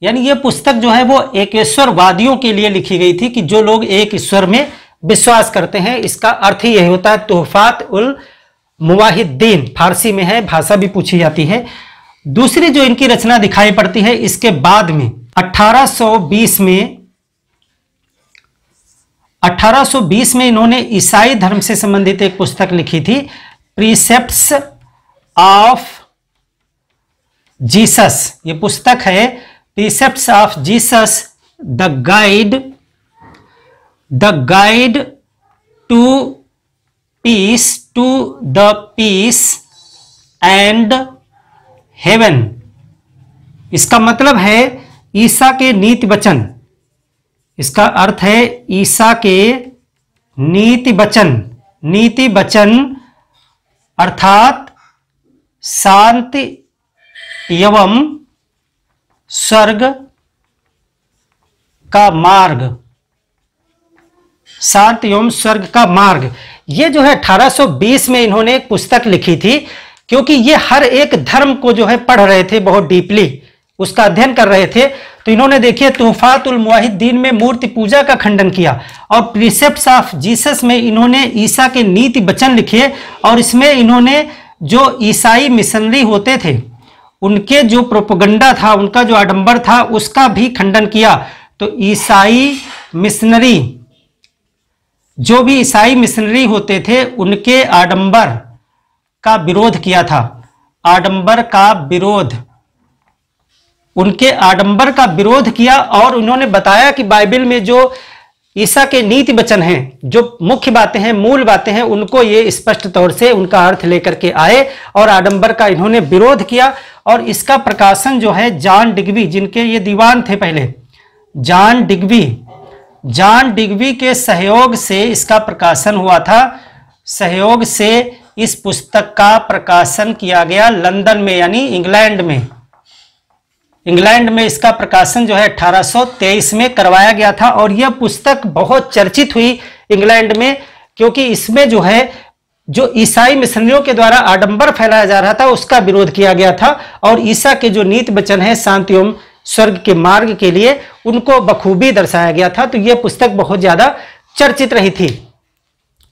यानी ये पुस्तक जो है वो एक वादियों के लिए लिखी गई थी कि जो लोग एक ईश्वर में विश्वास करते हैं इसका अर्थ ही यही होता है तोहफात उल मुवाहिद्दीन फारसी में है भाषा भी पूछी जाती है दूसरी जो इनकी रचना दिखाई पड़ती है इसके बाद में 1820 में 1820 में इन्होंने ईसाई धर्म से संबंधित एक पुस्तक लिखी थी प्रिसेप्ट ऑफ जीसस ये पुस्तक है precepts of Jesus, the guide, the guide to peace, to the peace and heaven. इसका मतलब है ईसा के नीति वचन इसका अर्थ है ईसा के नीति वचन नीति वचन अर्थात शांति एवं स्वर्ग का मार्ग शांत एवं स्वर्ग का मार्ग ये जो है 1820 में इन्होंने एक पुस्तक लिखी थी क्योंकि ये हर एक धर्म को जो है पढ़ रहे थे बहुत डीपली उसका अध्ययन कर रहे थे तो इन्होंने देखिए तोहफातुल मुहिद्दीन में मूर्ति पूजा का खंडन किया और प्रिसेप्ट ऑफ जीसस में इन्होंने ईसा के नीति वचन लिखे और इसमें इन्होंने जो ईसाई मिशनरी होते थे उनके जो प्रोपोगंडा था उनका जो आडंबर था उसका भी खंडन किया तो ईसाई मिशनरी जो भी ईसाई मिशनरी होते थे उनके आडंबर का विरोध किया था आडंबर का विरोध उनके आडंबर का विरोध किया और उन्होंने बताया कि बाइबल में जो ईसा के नीति वचन हैं जो मुख्य बातें हैं मूल बातें हैं उनको ये स्पष्ट तौर से उनका अर्थ लेकर के आए और आडंबर का इन्होंने विरोध किया और इसका प्रकाशन जो है जॉन डिग्वी जिनके ये दीवान थे पहले जॉन डिग्वी जॉन डिग्वी के सहयोग से इसका प्रकाशन हुआ था सहयोग से इस पुस्तक का प्रकाशन किया गया लंदन में यानी इंग्लैंड में इंग्लैंड में इसका प्रकाशन जो है 1823 में करवाया गया था और यह पुस्तक बहुत चर्चित हुई इंग्लैंड में क्योंकि इसमें जो है जो ईसाई मिशनरियों के द्वारा आडंबर फैलाया जा रहा था उसका विरोध किया गया था और ईसा के जो नीत वचन है शांति एवं स्वर्ग के मार्ग के लिए उनको बखूबी दर्शाया गया था तो यह पुस्तक बहुत ज्यादा चर्चित रही थी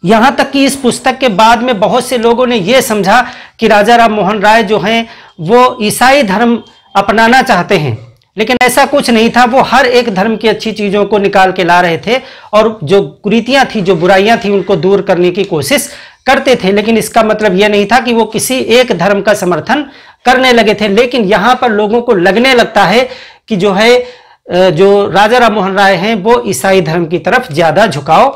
यहां तक कि इस पुस्तक के बाद में बहुत से लोगों ने यह समझा कि राजा राम मोहन राय जो हैं वो ईसाई धर्म अपनाना चाहते हैं लेकिन ऐसा कुछ नहीं था वो हर एक धर्म की अच्छी चीजों को निकाल के ला रहे थे और जो कुरीतियां थी जो बुराइयां थी उनको दूर करने की कोशिश करते थे लेकिन इसका मतलब यह नहीं था कि वो किसी एक धर्म का समर्थन करने लगे थे लेकिन यहां पर लोगों को लगने लगता है कि जो है जो राजा राम मोहन राय हैं वो ईसाई धर्म की तरफ ज्यादा झुकाव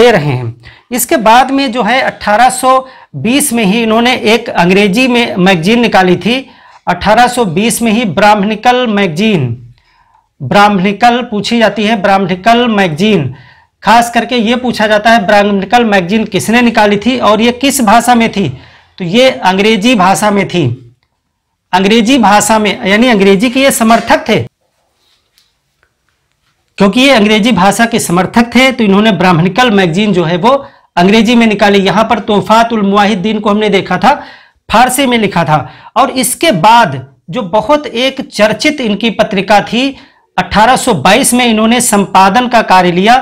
दे रहे हैं इसके बाद में जो है 1820 में ही इन्होंने एक अंग्रेजी में मैगजीन निकाली थी 1820 में ही ब्राह्मणिकल मैगजीन ब्राह्मणिकल पूछी जाती है ब्राह्मणिकल मैगजीन खास करके ये पूछा जाता है ब्राह्मणिकल मैगजीन किसने निकाली थी और ये किस भाषा में थी तो ये अंग्रेजी भाषा में थी अंग्रेजी भाषा में यानी अंग्रेजी के ये समर्थक थे क्योंकि ये अंग्रेजी भाषा के समर्थक थे तो इन्होंने ब्राह्मणिकल मैगजीन जो है वो अंग्रेजी में निकाली यहां पर तोहफात उल मुआहिदीन को हमने देखा था फारसी में लिखा था और इसके बाद जो बहुत एक चर्चित इनकी पत्रिका थी 1822 में इन्होंने संपादन का कार्य लिया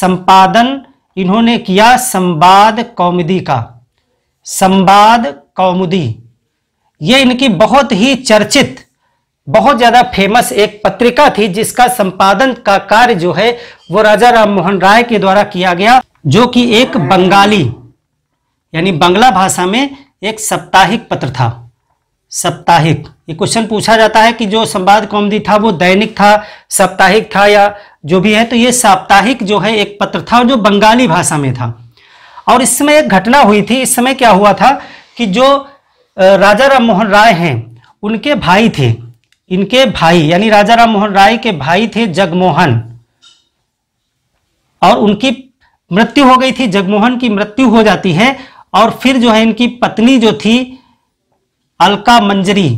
संपादन इन्होंने किया संवाद कौमुदी का संवाद कौमुदी ये इनकी बहुत ही चर्चित बहुत ज़्यादा फेमस एक पत्रिका थी जिसका संपादन का कार्य जो है वो राजा राम मोहन राय के द्वारा किया गया जो कि एक बंगाली यानी बंगला भाषा में एक साप्ताहिक पत्र था साप्ताहिक ये क्वेश्चन पूछा जाता है कि जो संवाद कौमदी था वो दैनिक था साप्ताहिक था या जो भी है तो ये साप्ताहिक जो है एक पत्र था जो बंगाली भाषा में था और इस समय एक घटना हुई थी इस समय क्या हुआ था कि जो राजा राम मोहन राय हैं उनके भाई थे इनके भाई यानी राजा राम मोहन राय के भाई थे जगमोहन और उनकी मृत्यु हो गई थी जगमोहन की मृत्यु हो जाती है और फिर जो है इनकी पत्नी जो थी अलका मंजरी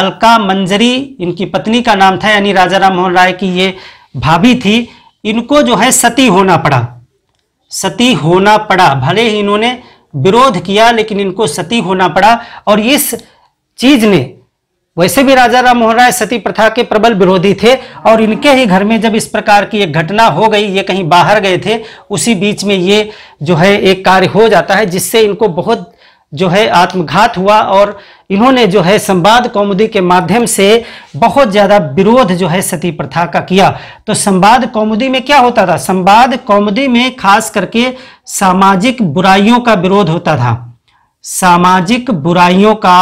अलका मंजरी इनकी पत्नी का नाम था यानी राजा राम मोहन राय की ये भाभी थी इनको जो है सती होना पड़ा सती होना पड़ा भले ही इन्होंने विरोध किया लेकिन इनको सती होना पड़ा और इस चीज ने वैसे भी राजा राम मोहन राय सती प्रथा के प्रबल विरोधी थे और इनके ही घर में जब इस प्रकार की एक घटना हो गई ये कहीं बाहर गए थे उसी बीच में ये जो है एक कार्य हो जाता है जिससे इनको बहुत जो है आत्मघात हुआ और इन्होंने जो है संवाद कौमुदी के माध्यम से बहुत ज़्यादा विरोध जो है सती प्रथा का किया तो संवाद कौमुदी में क्या होता था संवाद कौमुदी में खास करके सामाजिक बुराइयों का विरोध होता था सामाजिक बुराइयों का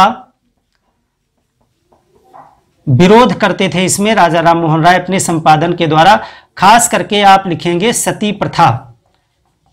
विरोध करते थे इसमें राजा राम मोहन राय अपने संपादन के द्वारा खास करके आप लिखेंगे सती प्रथा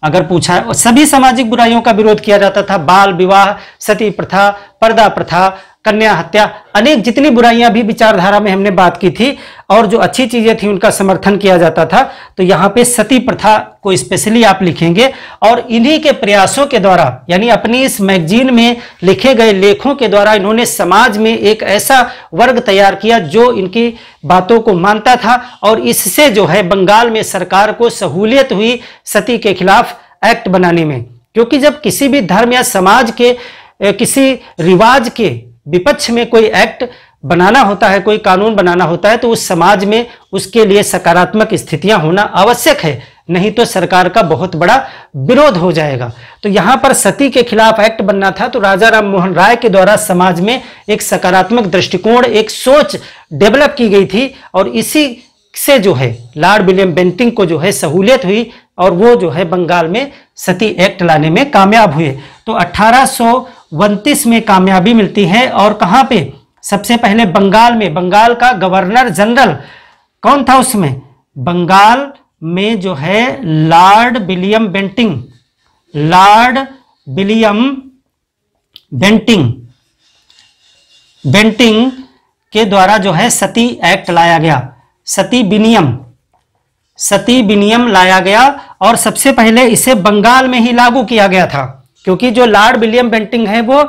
अगर पूछा है सभी सामाजिक बुराइयों का विरोध किया जाता था बाल विवाह सती प्रथा पर्दा प्रथा कन्या हत्या अनेक जितनी बुराइयां भी विचारधारा में हमने बात की थी और जो अच्छी चीजें थी उनका समर्थन किया जाता था तो यहाँ पे सती प्रथा को स्पेशली आप लिखेंगे और इन्हीं के प्रयासों के द्वारा यानी अपनी इस मैगजीन में लिखे गए लेखों के द्वारा इन्होंने समाज में एक ऐसा वर्ग तैयार किया जो इनकी बातों को मानता था और इससे जो है बंगाल में सरकार को सहूलियत हुई सती के खिलाफ एक्ट बनाने में क्योंकि जब किसी भी धर्म या समाज के किसी रिवाज के विपक्ष में कोई एक्ट बनाना होता है कोई कानून बनाना होता है तो उस समाज में उसके लिए सकारात्मक स्थितियां होना आवश्यक है नहीं तो सरकार का बहुत बड़ा विरोध हो जाएगा तो यहाँ पर सती के खिलाफ एक्ट बनना था तो राजा राम मोहन राय के द्वारा समाज में एक सकारात्मक दृष्टिकोण एक सोच डेवलप की गई थी और इसी से जो है लॉर्ड विलियम बेंटिंग को जो है सहूलियत हुई और वो जो है बंगाल में सती एक्ट लाने में कामयाब हुए तो अट्ठारह में कामयाबी मिलती है और कहाँ पे सबसे पहले बंगाल में बंगाल का गवर्नर जनरल कौन था उसमें बंगाल में जो है lord William Bentinck lord William Bentinck Bentinck के द्वारा जो है सती एक्ट लाया गया सती विनियम सती विनियम लाया गया और सबसे पहले इसे बंगाल में ही लागू किया गया था क्योंकि जो लॉर्ड विलियम बेंटिंग है वो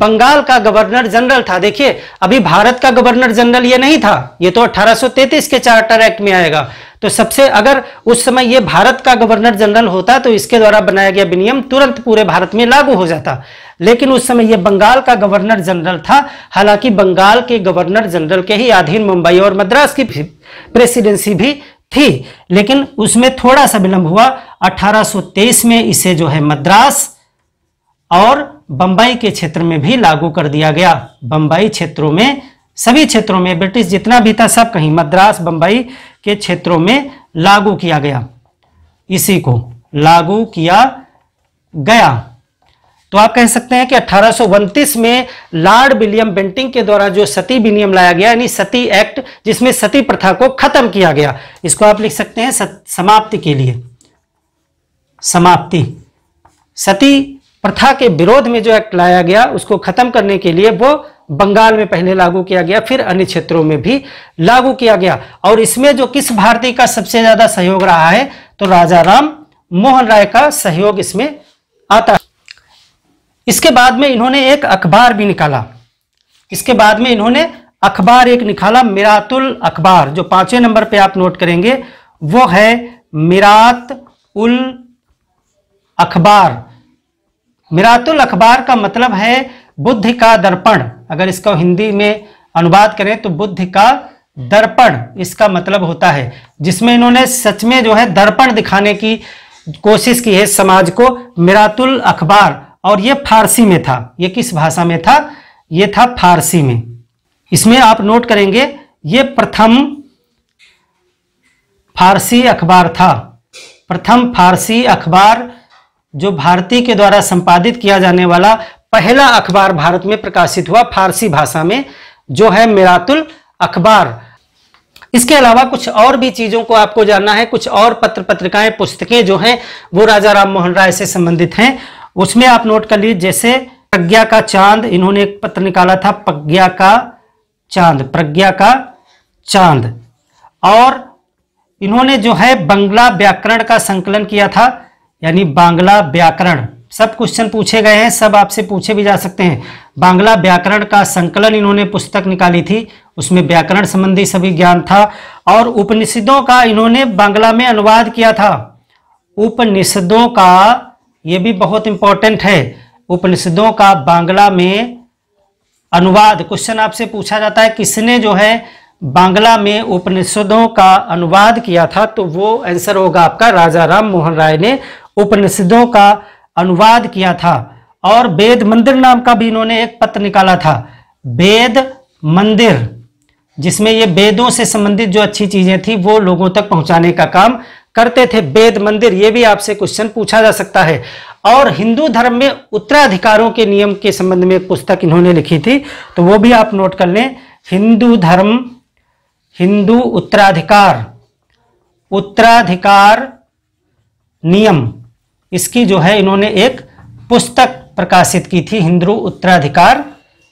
बंगाल का गवर्नर जनरल था देखिए अभी भारत का गवर्नर जनरल ये नहीं था ये तो 1833 के चार्टर एक्ट में आएगा तो सबसे अगर उस समय ये भारत का गवर्नर जनरल होता तो इसके द्वारा बनाया गया विनियम तुरंत पूरे भारत में लागू हो जाता लेकिन उस समय यह बंगाल का गवर्नर जनरल था हालांकि बंगाल के गवर्नर जनरल के ही अधीन मुंबई और मद्रास की प्रेसिडेंसी भी थी लेकिन उसमें थोड़ा सा विलंब हुआ 1823 में इसे जो है मद्रास और बंबई के क्षेत्र में भी लागू कर दिया गया बंबई क्षेत्रों में सभी क्षेत्रों में ब्रिटिश जितना भी था सब कहीं मद्रास बंबई के क्षेत्रों में लागू किया गया इसी को लागू किया गया तो आप कह सकते हैं कि अठारह में लॉर्ड विलियम बेंटिंग के द्वारा जो सती विनियम लाया गया यानी सती एक्ट जिसमें सती प्रथा को खत्म किया गया इसको आप लिख सकते हैं समाप्ति के लिए समाप्ति सती प्रथा के विरोध में जो एक्ट लाया गया उसको खत्म करने के लिए वो बंगाल में पहले लागू किया गया फिर अन्य क्षेत्रों में भी लागू किया गया और इसमें जो किस भारतीय का सबसे ज्यादा सहयोग रहा है तो राजा राम मोहन राय का सहयोग इसमें आता है इसके बाद में इन्होंने एक अखबार भी निकाला इसके बाद में इन्होंने अखबार एक निकाला मिरातुल अखबार जो पांचवें नंबर पे आप नोट करेंगे वो है मिरात उल अखबार मिरातुल अखबार का मतलब है बुद्ध का दर्पण अगर इसको हिंदी में अनुवाद करें तो बुद्ध का दर्पण इसका मतलब होता है जिसमें इन्होंने सच में जो है दर्पण दिखाने की कोशिश की है समाज को मिरातुल अखबार और ये फारसी में था ये किस भाषा में था ये था फारसी में इसमें आप नोट करेंगे ये प्रथम फारसी अखबार था प्रथम फारसी अखबार जो भारती के द्वारा संपादित किया जाने वाला पहला अखबार भारत में प्रकाशित हुआ फारसी भाषा में जो है मिरातुल अखबार इसके अलावा कुछ और भी चीज़ों को आपको जानना है कुछ और पत्र पत्रिकाएं पुस्तकें जो हैं वो राजा राम मोहन राय से संबंधित हैं उसमें आप नोट कर लीजिए जैसे प्रज्ञा का चांद इन्होंने एक पत्र निकाला था प्रज्ञा का चांद प्रज्ञा का चांद और इन्होंने जो है बंगला व्याकरण का संकलन किया था यानी बांग्ला व्याकरण सब क्वेश्चन पूछे गए हैं सब आपसे पूछे भी जा सकते हैं बांग्ला व्याकरण का संकलन इन्होंने पुस्तक निकाली थी उसमें व्याकरण संबंधी सभी ज्ञान था और उपनिषदों का इन्होंने बांग्ला में अनुवाद किया था उपनिषदों का ये भी बहुत इंपॉर्टेंट है उपनिषदों का बांग्ला में अनुवाद क्वेश्चन आपसे पूछा जाता है किसने जो है बांग्ला में उपनिषदों का अनुवाद किया था तो वो आंसर होगा आपका राजा राम मोहन राय ने उपनिषदों का अनुवाद किया था और वेद मंदिर नाम का भी इन्होंने एक पत्र निकाला था वेद मंदिर जिसमें ये वेदों से संबंधित जो अच्छी चीजें थी वो लोगों तक पहुंचाने का काम करते थे वेद मंदिर ये भी आपसे क्वेश्चन पूछा जा सकता है और हिंदू धर्म में उत्तराधिकारों के नियम के संबंध में एक पुस्तक इन्होंने लिखी थी तो वो भी आप नोट कर लें हिंदू धर्म हिंदू उत्तराधिकार उत्तराधिकार नियम इसकी जो है इन्होंने एक पुस्तक प्रकाशित की थी हिंदू उत्तराधिकार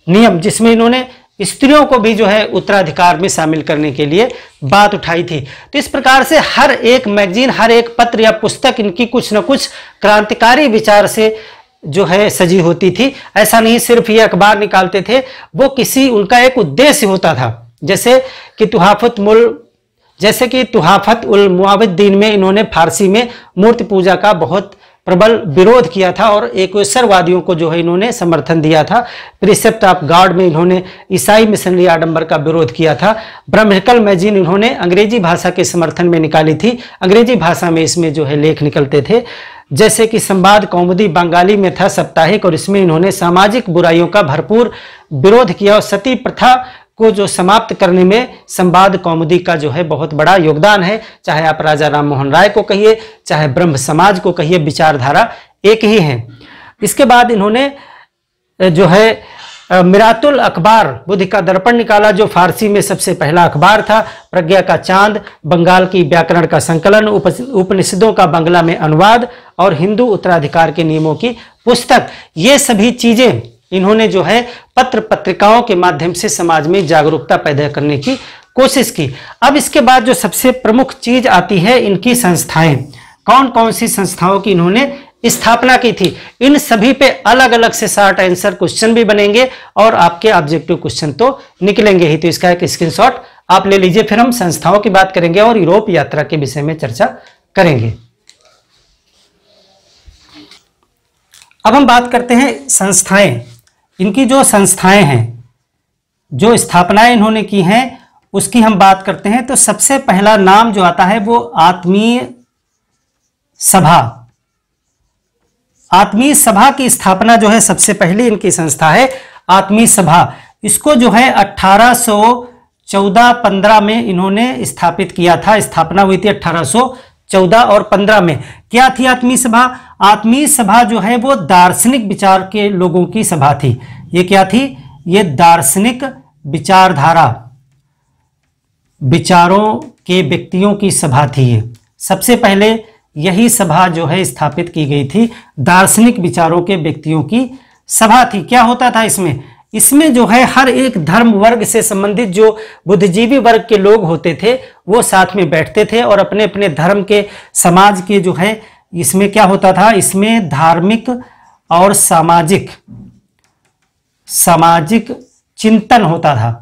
नियम जिसमें इन्होंने स्त्रियों को भी जो है उत्तराधिकार में शामिल करने के लिए बात उठाई थी तो इस प्रकार से हर एक मैगजीन हर एक पत्र या पुस्तक इनकी कुछ न कुछ क्रांतिकारी विचार से जो है सजी होती थी ऐसा नहीं सिर्फ ये अखबार निकालते थे वो किसी उनका एक उद्देश्य होता था जैसे कि तुहाफत मुल जैसे कि तुहाफत उल मुआविद्दीन में इन्होंने फारसी में मूर्ति पूजा का बहुत प्रबल विरोध किया था और एकवेश्वरवादियों को जो है इन्होंने समर्थन दिया था प्रिसेप्ट ऑफ गॉड में इन्होंने ईसाई मिशनरी आडंबर का विरोध किया था ब्रह्मकल मैजिन इन्होंने अंग्रेजी भाषा के समर्थन में निकाली थी अंग्रेजी भाषा में इसमें जो है लेख निकलते थे जैसे कि संवाद कौमुदी बंगाली में था साप्ताहिक और इसमें इन्होंने सामाजिक बुराइयों का भरपूर विरोध किया और सती प्रथा को जो समाप्त करने में संवाद कौमुदी का जो है बहुत बड़ा योगदान है चाहे आप राजा राम मोहन राय को कहिए चाहे ब्रह्म समाज को कहिए विचारधारा एक ही है इसके बाद इन्होंने जो है मिरातुल अखबार बुद्ध का दर्पण निकाला जो फारसी में सबसे पहला अखबार था प्रज्ञा का चांद बंगाल की व्याकरण का संकलन उपनिषदों का बंगला में अनुवाद और हिंदू उत्तराधिकार के नियमों की पुस्तक ये सभी चीज़ें इन्होंने जो है पत्र पत्रिकाओं के माध्यम से समाज में जागरूकता पैदा करने की कोशिश की अब इसके बाद जो सबसे प्रमुख चीज आती है इनकी संस्थाएं कौन कौन सी संस्थाओं की इन्होंने स्थापना की थी इन सभी पे अलग अलग से शार्ट आंसर क्वेश्चन भी बनेंगे और आपके ऑब्जेक्टिव क्वेश्चन तो निकलेंगे ही तो इसका एक स्क्रीनशॉट आप ले लीजिए फिर हम संस्थाओं की बात करेंगे और यूरोप यात्रा के विषय में चर्चा करेंगे अब हम बात करते हैं संस्थाएं इनकी जो संस्थाएं हैं जो स्थापनाएं इन्होंने की हैं उसकी हम बात करते हैं तो सबसे पहला नाम जो आता है वो आत्मीय सभा आत्मीय सभा की स्थापना जो है सबसे पहले इनकी संस्था है आत्मीय सभा इसको जो है 1814-15 में इन्होंने स्थापित किया था स्थापना हुई थी चौदह और पंद्रह में क्या थी आत्मीय सभा आत्मीय सभा जो है वो दार्शनिक विचार के लोगों की सभा थी ये क्या थी ये दार्शनिक विचारधारा विचारों के व्यक्तियों की सभा थी ये सबसे पहले यही सभा जो है स्थापित की गई थी दार्शनिक विचारों के व्यक्तियों की सभा थी क्या होता था इसमें इसमें जो है हर एक धर्म वर्ग से संबंधित जो बुद्धिजीवी वर्ग के लोग होते थे वो साथ में बैठते थे और अपने अपने धर्म के समाज के जो है इसमें क्या होता था इसमें धार्मिक और सामाजिक सामाजिक चिंतन होता था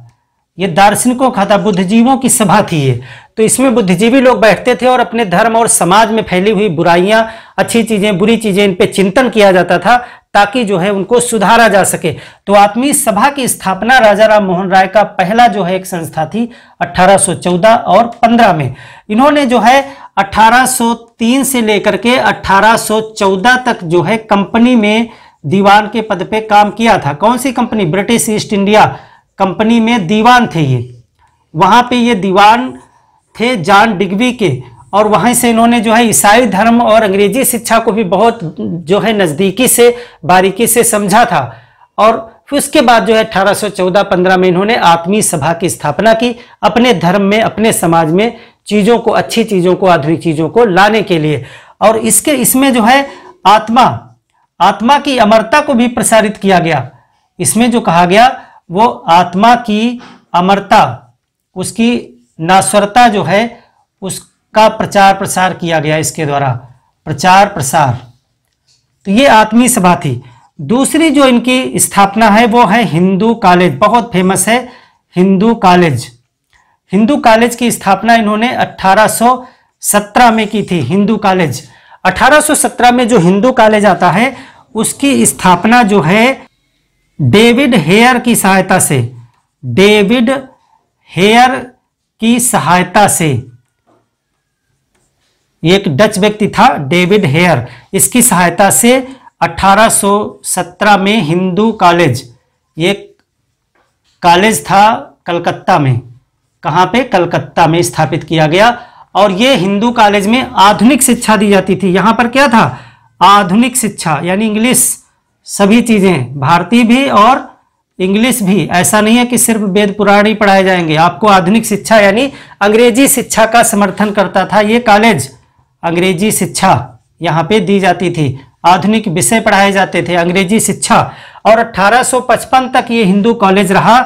ये दार्शनिकों का था बुद्धिजीवों की सभा थी ये तो इसमें बुद्धिजीवी लोग बैठते थे और अपने धर्म और समाज में फैली हुई बुराइयां अच्छी चीजें बुरी चीजें इन पे चिंतन किया जाता था ताकि जो है उनको सुधारा जा सके तो आत्मीय सभा की स्थापना राजा राम मोहन राय का पहला जो है एक संस्था थी 1814 और 15 में इन्होंने जो है 1803 से लेकर के 1814 तक जो है कंपनी में दीवान के पद पे काम किया था कौन सी company British east India company में दीवान थे ये वहां पे ये दीवान थे जॉन डिग्वी के और वहीं से इन्होंने जो है ईसाई धर्म और अंग्रेजी शिक्षा को भी बहुत जो है नज़दीकी से बारीकी से समझा था और फिर उसके बाद जो है 1814-15 में इन्होंने आत्मीय सभा की स्थापना की अपने धर्म में अपने समाज में चीज़ों को अच्छी चीज़ों को आधुनिक चीज़ों को लाने के लिए और इसके इसमें जो है आत्मा आत्मा की अमरता को भी प्रसारित किया गया इसमें जो कहा गया वो आत्मा की अमरता उसकी नास्वरता जो है उस का प्रचार प्रसार किया गया इसके द्वारा प्रचार प्रसार तो ये आत्मीय सभा थी दूसरी जो इनकी स्थापना है वो है हिंदू कॉलेज बहुत फेमस है हिंदू कॉलेज हिंदू कॉलेज की स्थापना इन्होंने 1817 में की थी हिंदू कॉलेज 1817 में जो हिंदू कॉलेज आता है उसकी स्थापना जो है डेविड हेयर की सहायता से डेविड हेयर की सहायता से एक डच व्यक्ति था डेविड हेयर इसकी सहायता से 1817 में हिंदू कॉलेज एक कॉलेज था कलकत्ता में कहाँ पे कलकत्ता में स्थापित किया गया और ये हिंदू कॉलेज में आधुनिक शिक्षा दी जाती थी यहाँ पर क्या था आधुनिक शिक्षा यानी इंग्लिश सभी चीज़ें भारतीय भी और इंग्लिश भी ऐसा नहीं है कि सिर्फ वेद पुराण ही पढ़ाए जाएंगे आपको आधुनिक शिक्षा यानी अंग्रेजी शिक्षा का समर्थन करता था ये कॉलेज अंग्रेजी शिक्षा यहाँ पे दी जाती थी आधुनिक विषय पढ़ाए जाते थे अंग्रेजी शिक्षा और 1855 तक ये हिंदू कॉलेज रहा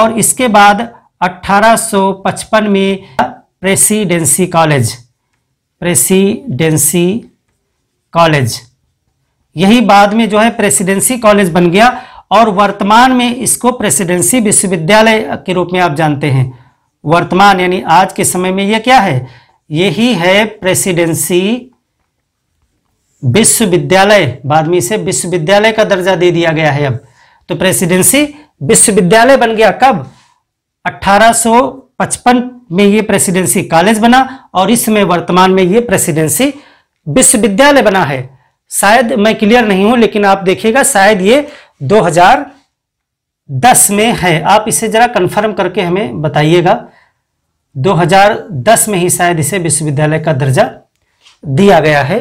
और इसके बाद 1855 में प्रेसिडेंसी कॉलेज प्रेसिडेंसी कॉलेज यही बाद में जो है प्रेसिडेंसी कॉलेज बन गया और वर्तमान में इसको प्रेसिडेंसी विश्वविद्यालय के रूप में आप जानते हैं वर्तमान यानी आज के समय में यह क्या है यही है प्रेसिडेंसी विश्वविद्यालय बाद में इसे विश्वविद्यालय का दर्जा दे दिया गया है अब तो प्रेसिडेंसी विश्वविद्यालय बन गया कब 1855 में यह प्रेसिडेंसी कॉलेज बना और इसमें वर्तमान में ये प्रेसिडेंसी विश्वविद्यालय बना है शायद मैं क्लियर नहीं हूं लेकिन आप देखिएगा शायद ये 2010 में है आप इसे जरा कंफर्म करके हमें बताइएगा 2010 में ही शायद इसे विश्वविद्यालय का दर्जा दिया गया है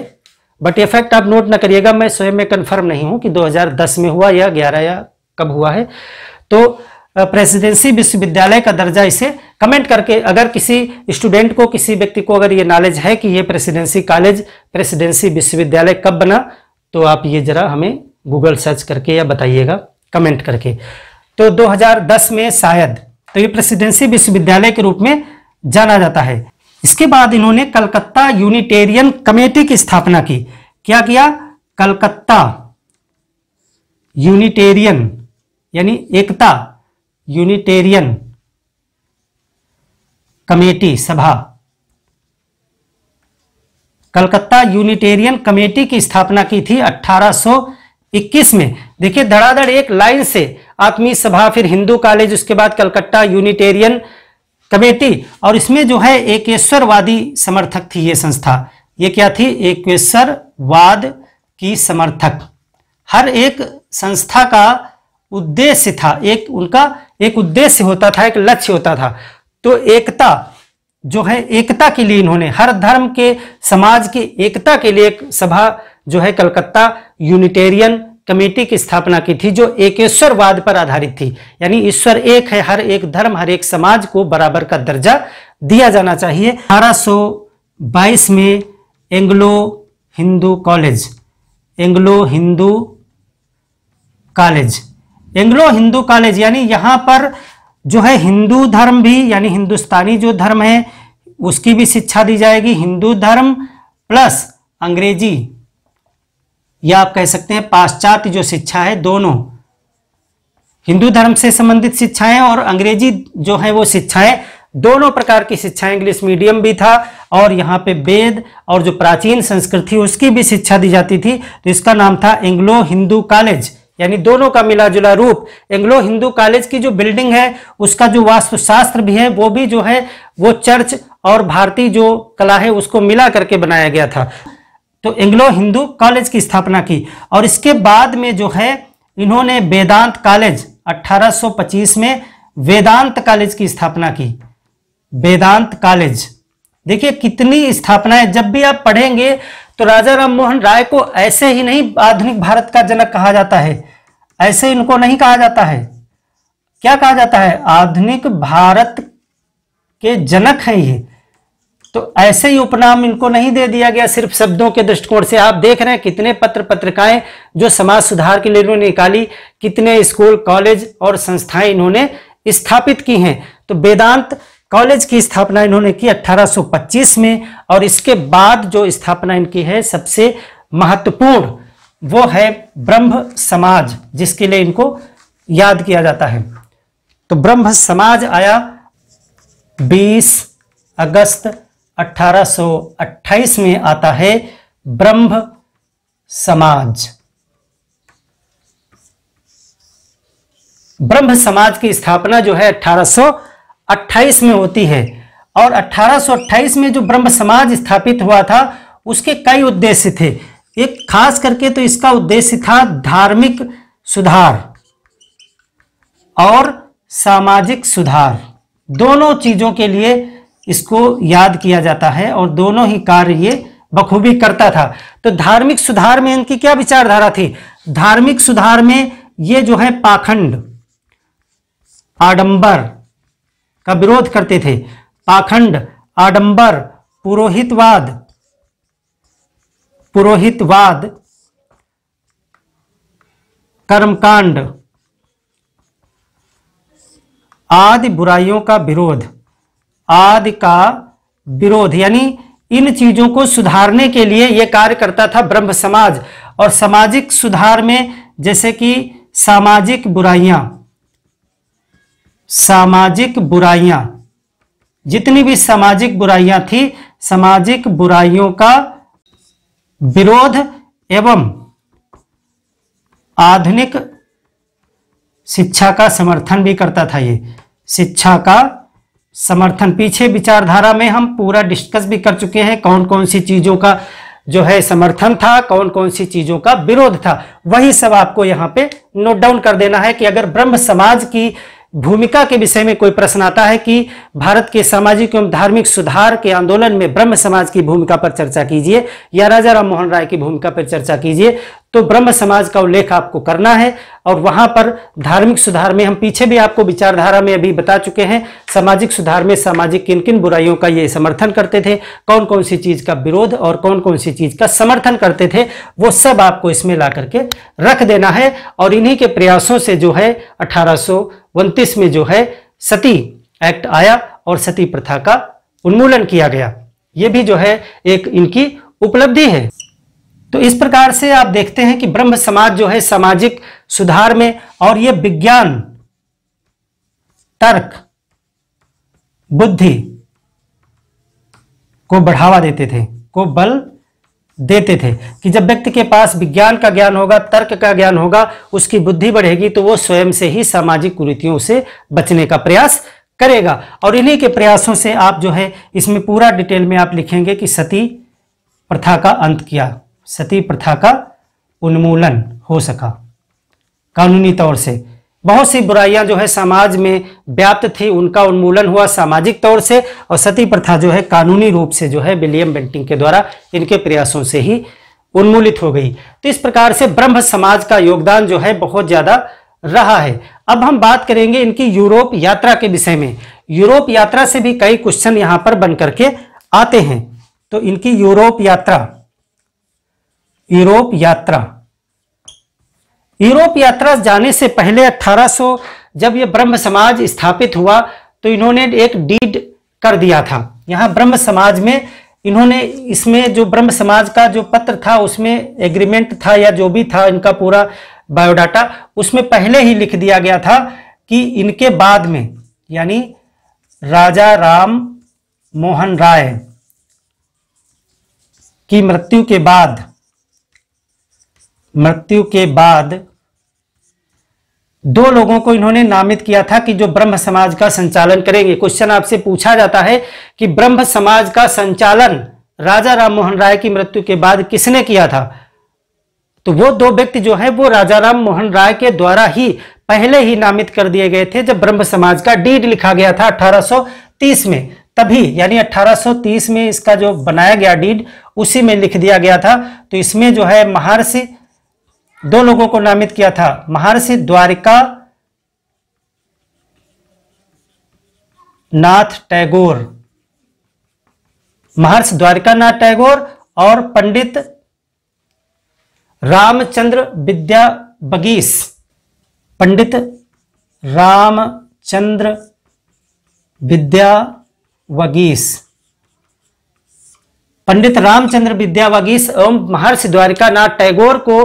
बट ये फैक्ट आप नोट ना करिएगा मैं स्वयं में कंफर्म नहीं हूं कि 2010 में हुआ या 11 या कब हुआ है तो प्रेसिडेंसी विश्वविद्यालय का दर्जा इसे कमेंट करके अगर किसी स्टूडेंट को किसी व्यक्ति को अगर ये नॉलेज है कि ये प्रेसिडेंसी कॉलेज प्रेसिडेंसी विश्वविद्यालय कब बना तो आप ये जरा हमें गूगल सर्च करके या बताइएगा कमेंट करके तो 2010 में शायद तो ये प्रेसिडेंसी विश्वविद्यालय के रूप में जाना जाता है इसके बाद इन्होंने कलकत्ता यूनिटेरियन कमेटी की स्थापना की क्या किया कलकत्ता यूनिटेरियन यानी एकता यूनिटेरियन कमेटी सभा कलकत्ता यूनिटेरियन कमेटी की स्थापना की थी 1821 में देखिए धड़ाधड़ एक लाइन से आत्मीय सभा फिर हिंदू कॉलेज उसके बाद कलकत्ता यूनिटेरियन कमेटी और इसमें जो है एकेश्वरवादी समर्थक थी ये संस्था ये क्या थी एकेश्वरवाद की समर्थक हर एक संस्था का उद्देश्य था एक उनका एक उद्देश्य होता था एक लक्ष्य होता था तो एकता जो है एकता के लिए इन्होंने हर धर्म के समाज की एकता के लिए एक सभा जो है कलकत्ता यूनिटेरियन कमेटी की स्थापना की थी जो एकेश्वरवाद पर आधारित थी यानी ईश्वर एक है हर एक धर्म हर एक समाज को बराबर का दर्जा दिया जाना चाहिए अठारह में Anglo Hindu college Anglo Hindu college Anglo Hindu college यानी यहां पर जो है हिंदू धर्म भी यानी हिंदुस्तानी जो धर्म है उसकी भी शिक्षा दी जाएगी हिंदू धर्म प्लस अंग्रेजी या आप कह सकते हैं पाश्चात्य जो शिक्षा है दोनों हिंदू धर्म से संबंधित शिक्षाएं और अंग्रेजी जो है वो शिक्षाएं दोनों प्रकार की शिक्षा इंग्लिश मीडियम भी था और यहाँ पे वेद और जो प्राचीन संस्कृत थी उसकी भी शिक्षा दी जाती थी तो इसका नाम था एंग्लो हिंदू कॉलेज यानी दोनों का मिला जुला रूप एंग्लो हिंदू कॉलेज की जो बिल्डिंग है उसका जो वास्तुशास्त्र भी है वो भी जो है वो चर्च और भारतीय जो कला है उसको मिला करके बनाया गया था तो एंग्लो हिंदू कॉलेज की स्थापना की और इसके बाद में जो है इन्होंने वेदांत कॉलेज 1825 में वेदांत कॉलेज की स्थापना की वेदांत कॉलेज देखिए कितनी स्थापनाएं जब भी आप पढ़ेंगे तो राजा राम मोहन राय को ऐसे ही नहीं आधुनिक भारत का जनक कहा जाता है ऐसे इनको नहीं कहा जाता है क्या कहा जाता है आधुनिक भारत के जनक है ये तो ऐसे ही उपनाम इनको नहीं दे दिया गया सिर्फ शब्दों के दृष्टिकोण से आप देख रहे हैं कितने पत्र पत्रिकाएं जो समाज सुधार के लिए इन्होंने निकाली कितने स्कूल कॉलेज और संस्थाएं इन्होंने स्थापित की हैं तो वेदांत कॉलेज की स्थापना इन्होंने की 1825 में और इसके बाद जो स्थापना इनकी है सबसे महत्वपूर्ण वो है ब्रह्म समाज जिसके लिए इनको याद किया जाता है तो ब्रह्म समाज आया बीस अगस्त 1828 में आता है ब्रह्म समाज ब्रह्म समाज की स्थापना जो है 1828 में होती है और 1828 में जो ब्रह्म समाज स्थापित हुआ था उसके कई उद्देश्य थे एक खास करके तो इसका उद्देश्य था धार्मिक सुधार और सामाजिक सुधार दोनों चीजों के लिए इसको याद किया जाता है और दोनों ही कार्य ये बखूबी करता था तो धार्मिक सुधार में इनकी क्या विचारधारा थी धार्मिक सुधार में ये जो है पाखंड आडंबर का विरोध करते थे पाखंड आडंबर पुरोहितवाद पुरोहितवाद कर्मकांड आदि बुराइयों का विरोध आदि का विरोध यानी इन चीजों को सुधारने के लिए यह कार्य करता था ब्रह्म समाज और सामाजिक सुधार में जैसे कि सामाजिक बुराइयां सामाजिक बुराइयां जितनी भी सामाजिक बुराइयां थी सामाजिक बुराइयों का विरोध एवं आधुनिक शिक्षा का समर्थन भी करता था ये शिक्षा का समर्थन पीछे विचारधारा में हम पूरा डिस्कस भी कर चुके हैं कौन कौन सी चीजों का जो है समर्थन था कौन कौन सी चीजों का विरोध था वही सब आपको यहाँ पे नोट डाउन कर देना है कि अगर ब्रह्म समाज की भूमिका के विषय में कोई प्रश्न आता है कि भारत के सामाजिक एवं धार्मिक सुधार के आंदोलन में ब्रह्म समाज की भूमिका पर चर्चा कीजिए या राजा राम मोहन राय की भूमिका पर चर्चा कीजिए तो ब्रह्म समाज का उल्लेख आपको करना है और वहां पर धार्मिक सुधार में हम पीछे भी आपको विचारधारा में अभी बता चुके हैं सामाजिक सुधार में सामाजिक किन किन बुराइयों का ये समर्थन करते थे कौन कौन सी चीज का विरोध और कौन कौन सी चीज का समर्थन करते थे वो सब आपको इसमें ला करके रख देना है और इन्हीं के प्रयासों से जो है अठारह में जो है सती एक्ट आया और सती प्रथा का उन्मूलन किया गया ये भी जो है एक इनकी उपलब्धि है तो इस प्रकार से आप देखते हैं कि ब्रह्म समाज जो है सामाजिक सुधार में और यह विज्ञान तर्क बुद्धि को बढ़ावा देते थे को बल देते थे कि जब व्यक्ति के पास विज्ञान का ज्ञान होगा तर्क का ज्ञान होगा उसकी बुद्धि बढ़ेगी तो वो स्वयं से ही सामाजिक कुरीतियों से बचने का प्रयास करेगा और इन्हीं के प्रयासों से आप जो है इसमें पूरा डिटेल में आप लिखेंगे कि सती प्रथा का अंत किया सती प्रथा का उन्मूलन हो सका कानूनी तौर से बहुत सी बुराइयां जो है समाज में व्याप्त थी उनका उन्मूलन हुआ सामाजिक तौर से और सती प्रथा जो है कानूनी रूप से जो है विलियम बेंटिंग के द्वारा इनके प्रयासों से ही उन्मूलित हो गई तो इस प्रकार से ब्रह्म समाज का योगदान जो है बहुत ज्यादा रहा है अब हम बात करेंगे इनकी यूरोप यात्रा के विषय में यूरोप यात्रा से भी कई क्वेश्चन यहां पर बन करके आते हैं तो इनकी यूरोप यात्रा यूरोप यात्रा यूरोप यात्रा जाने से पहले 1800 जब यह ब्रह्म समाज स्थापित हुआ तो इन्होंने एक डीड कर दिया था यहां ब्रह्म समाज में इन्होंने इसमें जो ब्रह्म समाज का जो पत्र था उसमें एग्रीमेंट था या जो भी था इनका पूरा बायोडाटा उसमें पहले ही लिख दिया गया था कि इनके बाद में यानी राजा राम मोहन राय की मृत्यु के बाद मृत्यु के बाद दो लोगों को इन्होंने नामित किया था कि जो ब्रह्म समाज का संचालन करेंगे क्वेश्चन आपसे पूछा जाता है कि ब्रह्म समाज का संचालन राजा राम मोहन राय की मृत्यु के बाद किसने किया था तो वो दो व्यक्ति जो है वो राजा राम मोहन राय के द्वारा ही पहले ही नामित कर दिए गए थे जब ब्रह्म समाज का डीड लिखा गया था 1830 में तभी यानी 1830 में इसका जो बनाया गया डीड उसी में लिख दिया गया था तो इसमें जो है महर्षि दो लोगों को नामित किया था महर्षि द्वारिका नाथ टैगोर महर्षि द्वारिका नाथ टैगोर और पंडित रामचंद्र विद्या बगीस पंडित रामचंद्र विद्या वगीस पंडित रामचंद्र विद्यावागीस एवं महर्षि द्वारिका नाथ टैगोर को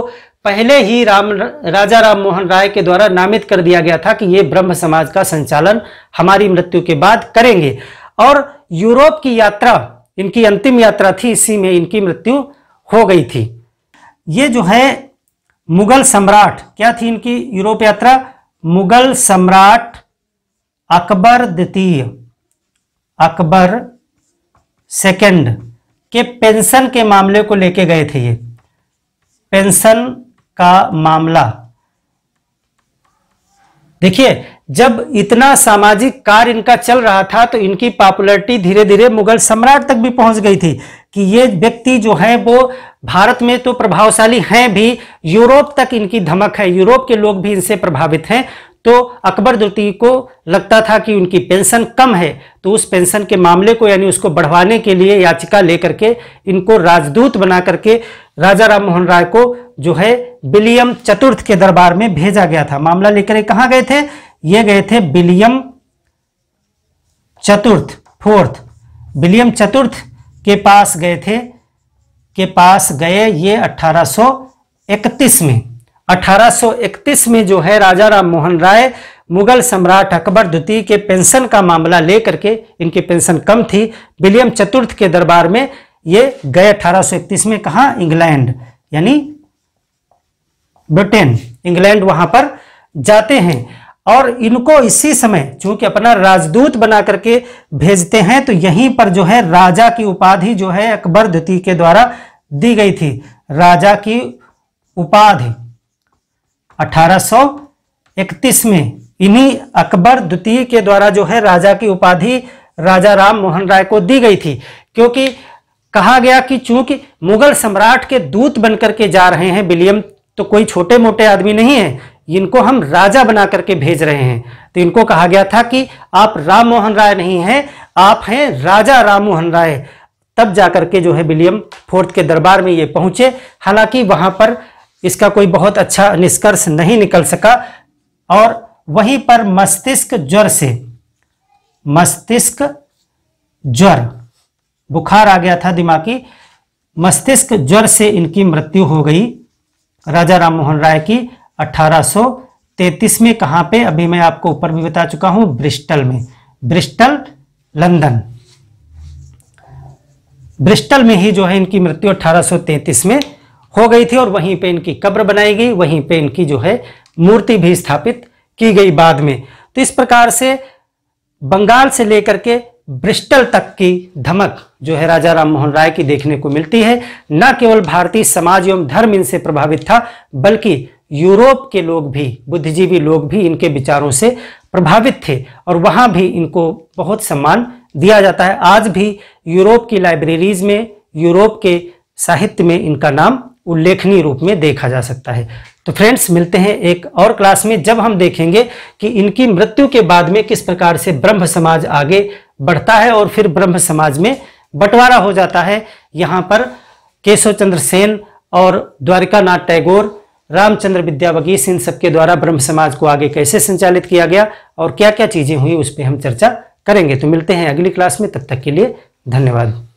पहले ही राम राजा राम मोहन राय के द्वारा नामित कर दिया गया था कि ये ब्रह्म समाज का संचालन हमारी मृत्यु के बाद करेंगे और यूरोप की यात्रा इनकी अंतिम यात्रा थी इसी में इनकी मृत्यु हो गई थी ये जो है मुगल सम्राट क्या थी इनकी यूरोप यात्रा मुगल सम्राट अकबर द्वितीय अकबर सेकंड के पेंशन के मामले को लेके गए थे ये पेंशन का मामला देखिए जब इतना सामाजिक कार्य इनका चल रहा था तो इनकी पॉपुलैरिटी धीरे धीरे मुगल सम्राट तक भी पहुंच गई थी कि ये व्यक्ति जो है वो भारत में तो प्रभावशाली हैं भी यूरोप तक इनकी धमक है यूरोप के लोग भी इनसे प्रभावित हैं तो अकबर द्वितीय को लगता था कि उनकी पेंशन कम है तो उस पेंशन के मामले को यानी उसको बढ़वाने के लिए याचिका लेकर के इनको राजदूत बना करके राजा राम मोहन राय को जो है विलियम चतुर्थ के दरबार में भेजा गया था मामला लेकर कहाँ गए थे ये गए थे विलियम चतुर्थ फोर्थ विलियम चतुर्थ के पास गए थे के पास गए ये 1831 में 1831 में जो है राजा राम मोहन राय मुगल सम्राट अकबर द्वितीय के पेंशन का मामला लेकर के इनकी पेंशन कम थी विलियम चतुर्थ के दरबार में ये गए 1831 में कहा इंग्लैंड यानी ब्रिटेन इंग्लैंड वहां पर जाते हैं और इनको इसी समय चूंकि अपना राजदूत बना करके भेजते हैं तो यहीं पर जो है राजा की उपाधि जो है अकबर द्वितीय के द्वारा दी गई थी राजा की उपाधि 1831 में इन्हीं अकबर द्वितीय के द्वारा जो है राजा की उपाधि राजा राम मोहन राय को दी गई थी क्योंकि कहा गया कि चूंकि मुगल सम्राट के दूत बनकर के जा रहे हैं विलियम तो कोई छोटे मोटे आदमी नहीं है इनको हम राजा बना करके भेज रहे हैं तो इनको कहा गया था कि आप राम मोहन राय नहीं हैं आप हैं राजा राम मोहन राय तब जाकर के जो है विलियम फोर्थ के दरबार में ये पहुंचे हालांकि वहां पर इसका कोई बहुत अच्छा निष्कर्ष नहीं निकल सका और वहीं पर मस्तिष्क ज्वर से मस्तिष्क ज्वर बुखार आ गया था दिमागी मस्तिष्क ज्वर से इनकी मृत्यु हो गई राजा राम मोहन राय की 1833 में कहां पे अभी मैं आपको ऊपर भी बता चुका हूं ब्रिस्टल में ब्रिस्टल लंदन ब्रिस्टल में ही जो है इनकी मृत्यु 1833 में हो गई थी और वहीं पे इनकी कब्र बनाई गई वहीं पे इनकी जो है मूर्ति भी स्थापित की गई बाद में तो इस प्रकार से बंगाल से लेकर के ब्रिस्टल तक की धमक जो है राजा राम मोहन राय की देखने को मिलती है न केवल भारतीय समाज एवं धर्म इनसे प्रभावित था बल्कि यूरोप के लोग भी बुद्धिजीवी लोग भी इनके विचारों से प्रभावित थे और वहाँ भी इनको बहुत सम्मान दिया जाता है आज भी यूरोप की लाइब्रेरीज में यूरोप के साहित्य में इनका नाम उल्लेखनीय रूप में देखा जा सकता है तो फ्रेंड्स मिलते हैं एक और क्लास में जब हम देखेंगे कि इनकी मृत्यु के बाद में किस प्रकार से ब्रह्म समाज आगे बढ़ता है और फिर ब्रह्म समाज में बंटवारा हो जाता है यहाँ पर केशव चंद्र सेन और द्वारिकानाथ टैगोर रामचंद्र विद्यावगीश इन सबके द्वारा ब्रह्म समाज को आगे कैसे संचालित किया गया और क्या क्या चीज़ें हुई उस पर हम चर्चा करेंगे तो मिलते हैं अगली क्लास में तब तक के लिए धन्यवाद